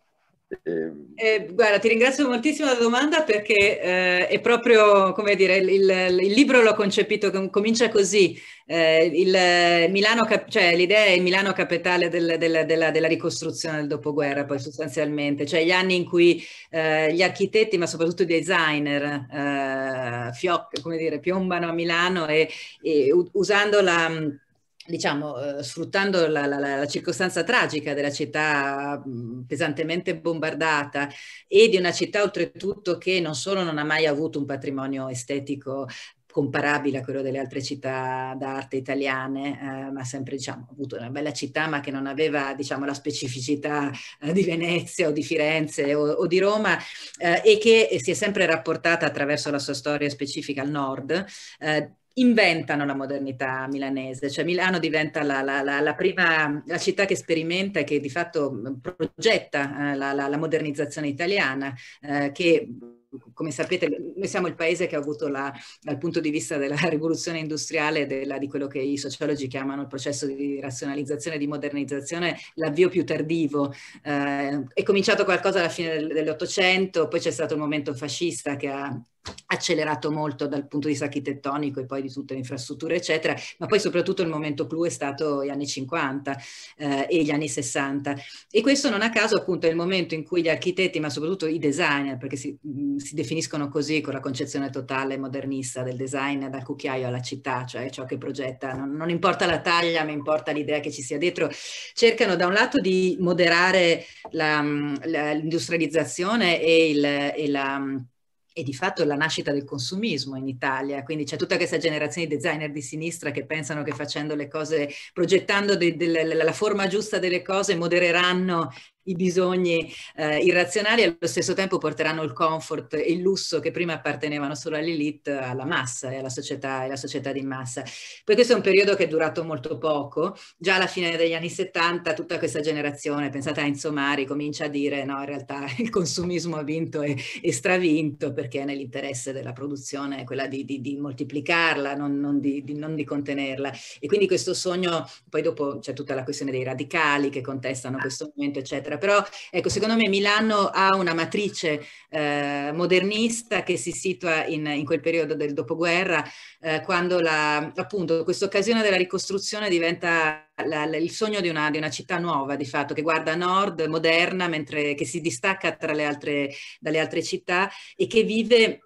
Ehm, eh, guarda, ti ringrazio moltissimo la domanda perché eh, è proprio, come dire, il, il, il libro l'ho concepito, com- comincia così, eh, il, Milano, cioè, l'idea è Milano capitale del, del, della, della, ricostruzione del dopoguerra poi sostanzialmente, cioè gli anni in cui eh, gli architetti ma soprattutto i designer eh, fioc, come dire, piombano a Milano e, e usando la diciamo, eh, sfruttando la, la, la, circostanza tragica della città mm, pesantemente bombardata e di una città oltretutto che non solo non ha mai avuto un patrimonio estetico comparabile a quello delle altre città d'arte italiane, eh, ma sempre diciamo, avuto una bella città, ma che non aveva diciamo, la specificità eh, di Venezia o di Firenze o, o di Roma eh, e che si è sempre rapportata attraverso la sua storia specifica al nord eh, inventano la modernità milanese, cioè Milano diventa la, la, la, la prima città che sperimenta e che di fatto progetta eh, la, modernizzazione italiana, eh, che come sapete, noi siamo il paese che ha avuto la, dal punto di vista della rivoluzione industriale, della, di quello che i sociologi chiamano il processo di razionalizzazione e di modernizzazione, l'avvio più tardivo. Eh, è cominciato qualcosa alla fine dell'Ottocento, poi c'è stato il momento fascista che ha accelerato molto dal punto di vista architettonico e poi di tutte le infrastrutture eccetera, ma poi soprattutto il momento clou è stato gli anni 50 eh, e gli anni 60 e questo non a caso appunto è il momento in cui gli architetti ma soprattutto i designer perché si, mm, si definiscono così con la concezione totale modernista del design dal cucchiaio alla città, cioè ciò che progetta, non, non importa la taglia ma importa l'idea che ci sia dentro, cercano da un lato di moderare mm, l'industrializzazione e, il, e la mm, è di fatto la nascita del consumismo in Italia, quindi c'è tutta questa generazione di designer di sinistra che pensano che facendo le cose, progettando de, de, de, la forma giusta delle cose, modereranno i bisogni eh, irrazionali e allo stesso tempo porteranno il comfort e il lusso che prima appartenevano solo all'elite alla massa e alla società, e alla società di massa. Poi questo è un periodo che è durato molto poco, già alla fine degli anni 70 tutta questa generazione, pensate a Enzo Mari, comincia a dire no in realtà il consumismo ha vinto e, e stravinto perché è nell'interesse della produzione quella di, di, di moltiplicarla, non, non, di, non, di, contenerla e quindi questo sogno, poi dopo c'è tutta la questione dei radicali che contestano questo momento eccetera eccetera. Però ecco, secondo me Milano ha una matrice eh, modernista che si situa in, in quel periodo del dopoguerra, eh, quando la, appunto questa occasione della ricostruzione diventa la, la, il sogno di una, di una, città nuova di fatto che guarda a nord, moderna, mentre, che si distacca altre, dalle altre città e che vive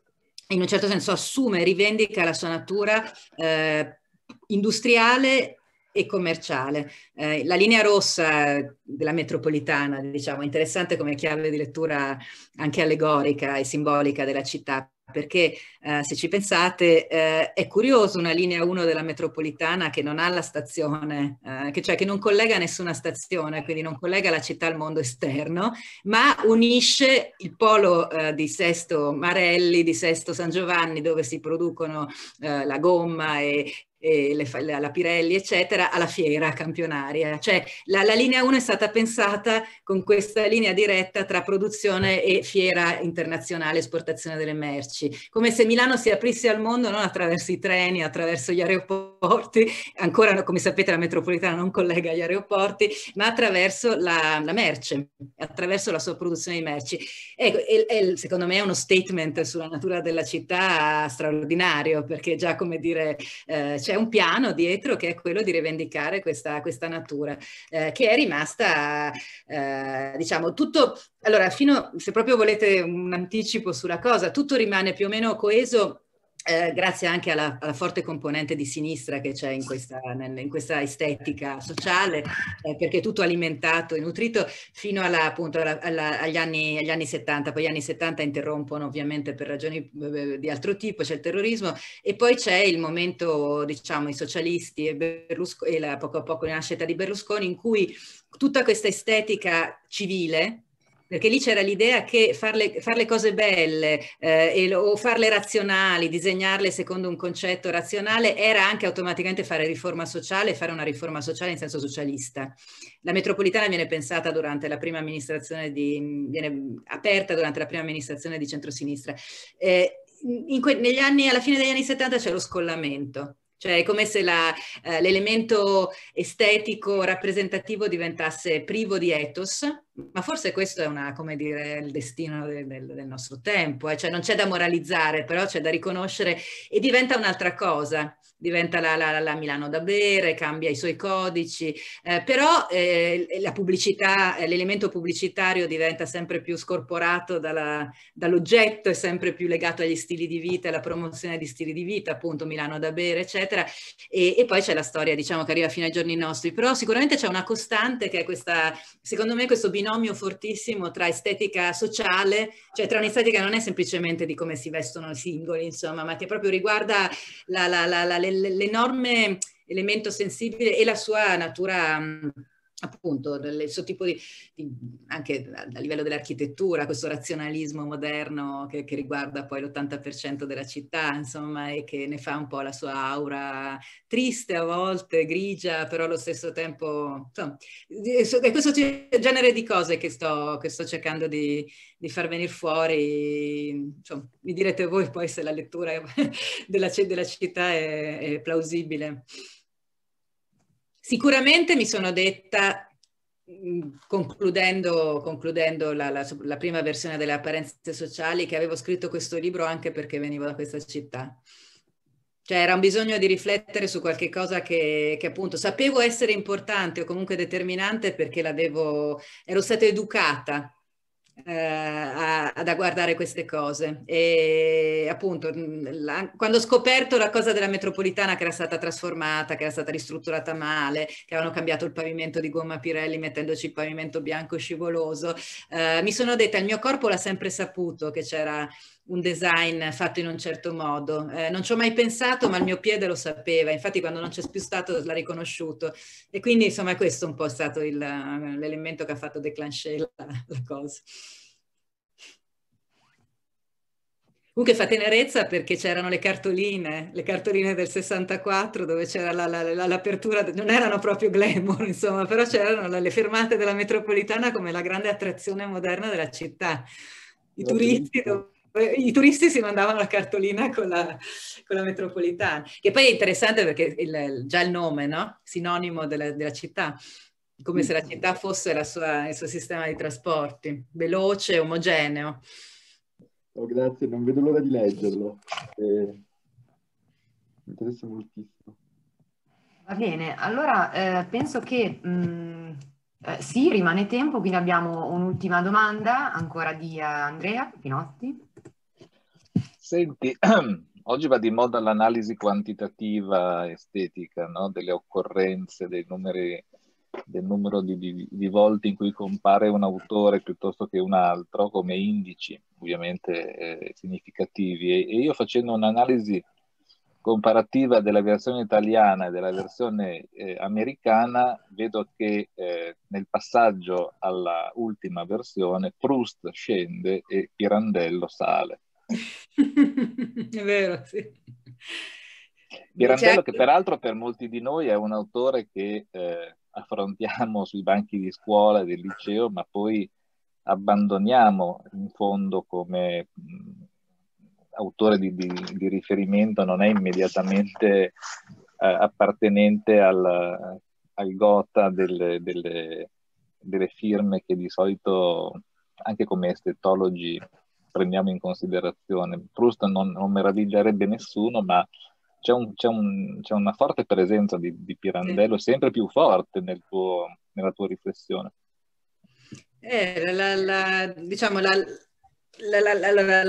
in un certo senso assume, rivendica la sua natura eh, industriale e commerciale. Eh, la linea rossa della metropolitana, diciamo, interessante come chiave di lettura anche allegorica e simbolica della città, perché eh, se ci pensate eh, è curioso una linea 1 della metropolitana che non ha la stazione, eh, che cioè che non collega nessuna stazione, quindi non collega la città al mondo esterno, ma unisce il polo eh, di Sesto Marelli, di Sesto San Giovanni, dove si producono eh, la gomma e, e le, la, la Pirelli, eccetera, alla fiera campionaria. Cioè la, la linea 1 è stata pensata con questa linea diretta tra produzione e fiera internazionale, esportazione delle merci muoverci, come se Milano si aprisse al mondo non attraverso i treni, attraverso gli aeroporti, ancora come sapete la metropolitana non collega gli aeroporti, ma attraverso la, la merce, attraverso la sua produzione di merci. Ecco, è, è, secondo me è uno statement sulla natura della città straordinario, perché già come dire eh, c'è un piano dietro che è quello di rivendicare questa, questa natura, eh, che è rimasta, eh, diciamo, tutto, allora, fino, se proprio volete un anticipo sulla cosa, tutto rimane viene più o meno coeso eh, grazie anche alla, alla, forte componente di sinistra che c'è in questa, in questa estetica sociale, eh, perché è tutto alimentato e nutrito fino alla, appunto, alla, agli, anni, agli, anni, 70, poi gli anni 70 interrompono ovviamente per ragioni eh, di altro tipo, c'è il terrorismo e poi c'è il momento, diciamo, i socialisti e, Berlusconi, e la, poco a poco la nascita di Berlusconi in cui tutta questa estetica civile perché lì c'era l'idea che far le cose belle eh, e, o farle razionali, disegnarle secondo un concetto razionale, era anche automaticamente fare riforma sociale, fare una riforma sociale in senso socialista. La metropolitana viene pensata durante la prima amministrazione di, viene aperta durante la prima amministrazione di centrosinistra. Eh, que- anni, alla fine degli anni 70 c'è lo scollamento, cioè è come se la, eh, l'elemento estetico rappresentativo diventasse privo di ethos ma forse questo è una, come dire, il destino del, del nostro tempo, eh? cioè non c'è da moralizzare, però c'è da riconoscere e diventa un'altra cosa, diventa la, la, la Milano da bere, cambia i suoi codici, eh, però eh, la pubblicità, l'elemento pubblicitario diventa sempre più scorporato dalla, dall'oggetto, è sempre più legato agli stili di vita, alla promozione di stili di vita, appunto Milano da bere, eccetera, e, e poi c'è la storia, diciamo, che arriva fino ai giorni nostri, però sicuramente c'è una costante che è questa, secondo me questo binomio binomio fortissimo tra estetica sociale, cioè tra un'estetica che non è semplicemente di come si vestono i singoli, insomma, ma che proprio riguarda l'enorme elemento sensibile e la sua natura... Mh, appunto del suo tipo di, di, anche a livello dell'architettura, questo razionalismo moderno che, che riguarda poi l'80% della città, insomma, e che ne fa un po' la sua aura triste a volte, grigia, però allo stesso tempo, insomma, è questo genere di cose che sto, che sto cercando di, di, far venire fuori, insomma, mi direte voi poi se la lettura della, della città è, è plausibile. Sicuramente mi sono detta, mm, concludendo, concludendo la, la, la, prima versione delle apparenze sociali, che avevo scritto questo libro anche perché venivo da questa città. Cioè era un bisogno di riflettere su qualche cosa che, che appunto sapevo essere importante o comunque determinante perché la devo, ero stata educata eh, a, a, guardare queste cose. E appunto, la, quando ho scoperto la cosa della metropolitana che era stata trasformata, che era stata ristrutturata male, che avevano cambiato il pavimento di gomma Pirelli mettendoci il pavimento bianco scivoloso, eh, mi sono detta, il mio corpo l'ha sempre saputo che c'era un design fatto in un certo modo. Eh, non ci ho mai pensato, ma il mio piede lo sapeva, infatti quando non c'è più stato l'ha riconosciuto. E quindi insomma questo un po' è stato il, l'elemento che ha fatto declencher la, la cosa. Comunque fa tenerezza perché c'erano le cartoline, le cartoline del 64 dove c'era la, la, l'apertura, non erano proprio glamour insomma, però c'erano le fermate della metropolitana come la grande attrazione moderna della città. I turisti dove eh, i turisti si mandavano la cartolina con la, con la metropolitana, che poi è interessante perché il, già il nome, no? Sinonimo della, della città, come se la città fosse la sua, il suo sistema di trasporti, veloce, omogeneo. Oh, grazie, non vedo l'ora di leggerlo. Eh, mi interessa moltissimo. Va bene, allora eh, penso che mh, mm, eh, sì, rimane tempo, quindi abbiamo un'ultima domanda ancora di eh, Andrea Pinotti. Senti, oggi va di moda l'analisi quantitativa estetica no? delle occorrenze, dei numeri, del numero di, di, di, volte in cui compare un autore piuttosto che un altro come indici ovviamente eh, significativi e, e io facendo un'analisi comparativa della versione italiana e della versione eh, americana, vedo che eh, nel passaggio alla ultima versione Proust scende e Pirandello sale. è vero, sì. Pirandello certo. Cioè che peraltro per molti di noi è un autore che eh, affrontiamo sui banchi di scuola, del liceo, ma poi abbandoniamo in fondo come mh, autore di, di, di, riferimento, non è immediatamente eh, appartenente al, al gota delle, delle, delle firme che di solito anche come estetologi prendiamo in considerazione. Proust non, non meraviglierebbe nessuno, ma c'è, un, c'è, un, c'è, una forte presenza di, di Pirandello, sì. sempre più forte nel tuo, nella tua riflessione. Eh, la, la, diciamo, la,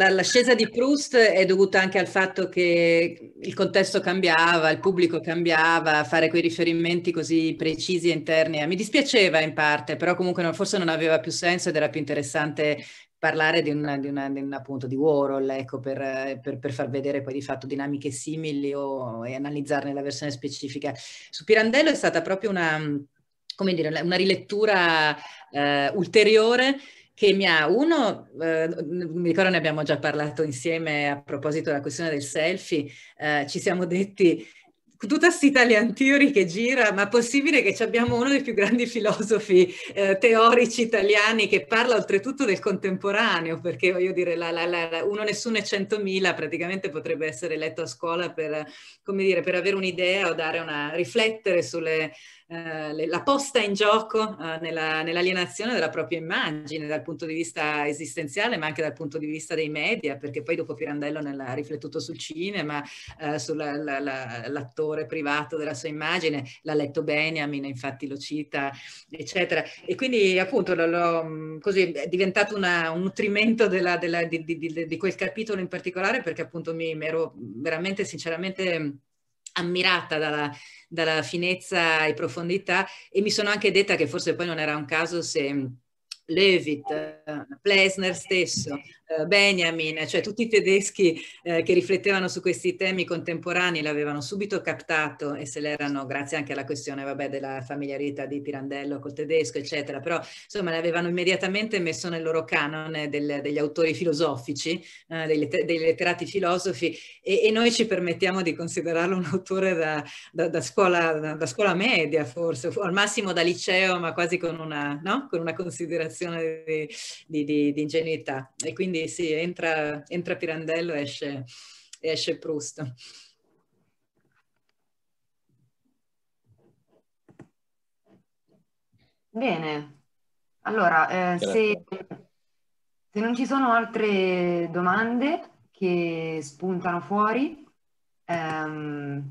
l'ascesa di Proust è dovuta anche al fatto che il contesto cambiava, il pubblico cambiava, fare quei riferimenti così precisi e interni. Mi dispiaceva in parte, però comunque non, forse non aveva più senso ed era più interessante parlare di, una, di, una, di un, appunto di Warhol, ecco, per, per, per, far vedere poi di fatto dinamiche simili o, e analizzarne la versione specifica. Su Pirandello è stata proprio una, come dire, una rilettura eh, ulteriore che mi ha, uno, eh, mi ricordo ne abbiamo già parlato insieme a proposito della questione del selfie, eh, ci siamo detti tutta questa Italian Theory che gira, ma è possibile che abbiamo uno dei più grandi filosofi eh, teorici italiani che parla oltretutto del contemporaneo, perché voglio dire, la, la, la, uno nessuno e centomila praticamente potrebbe essere letto a scuola per, come dire, per avere un'idea o dare una, riflettere sulle eh, la posta in gioco eh, nella, nell'alienazione della propria immagine dal punto di vista esistenziale ma anche dal punto di vista dei media perché poi dopo Pirandello ha riflettuto sul cinema, eh, sull'attore autore privato della sua immagine, l'ha letto Benjamin, infatti lo cita, eccetera. E quindi appunto lo, lo, così è diventato una, un nutrimento della, della, di, di, di, di, quel capitolo in particolare perché appunto mi, mi ero veramente sinceramente ammirata dalla, dalla finezza e profondità e mi sono anche detta che forse poi non era un caso se Levitt, eh, Plesner stesso, eh, Benjamin, cioè tutti i tedeschi eh, che riflettevano su questi temi contemporanei l'avevano subito captato e se l'erano, grazie anche alla questione vabbè, della familiarità di Pirandello col tedesco, eccetera, però insomma l'avevano immediatamente messo nel loro canone del, degli autori filosofici, eh, dei, letter- dei, letterati filosofi e, e, noi ci permettiamo di considerarlo un autore da, da, da, scuola, da, scuola, media forse, o al massimo da liceo, ma quasi con una, no? con una considerazione di, di, di, di ingenuità. E quindi sì, entra, entra Pirandello e esce, esce Proust. Bene, allora eh, se, se, non ci sono altre domande che spuntano fuori, ehm,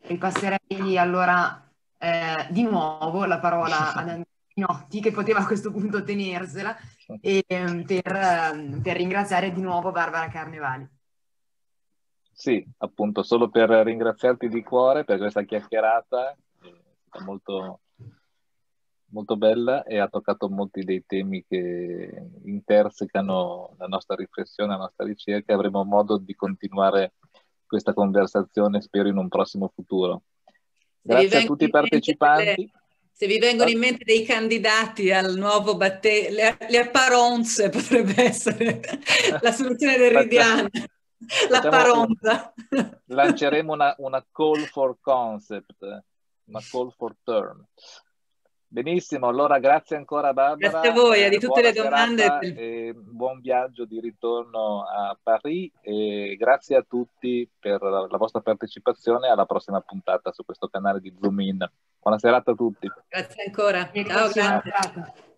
ripasserei allora eh, di nuovo la parola ad Andrea Pinotti che poteva a questo punto tenersela e, ehm, per, ehm, per ringraziare di nuovo Barbara Carnevali. Sì, appunto, solo per ringraziarti di cuore per questa chiacchierata, eh, è molto, molto bella e ha toccato molti dei temi che intersecano la nostra riflessione, la nostra ricerca. Avremo modo di continuare questa conversazione, spero, in un prossimo futuro. Grazie a tutti i partecipanti se vi vengono in mente dei candidati al nuovo battesimo, le, le apparonze potrebbe essere la soluzione del Ridian, l'apparonza. Lanceremo una, una call for concept, eh, una call for term. Benissimo, allora grazie ancora Barbara. Grazie a voi, di eh, tutte le domande. Del... buon viaggio di ritorno a Parigi e grazie a tutti per la vostra partecipazione alla prossima puntata su questo canale di Zoom In. Buona serata a tutti. Grazie ancora. Ciao, grazie.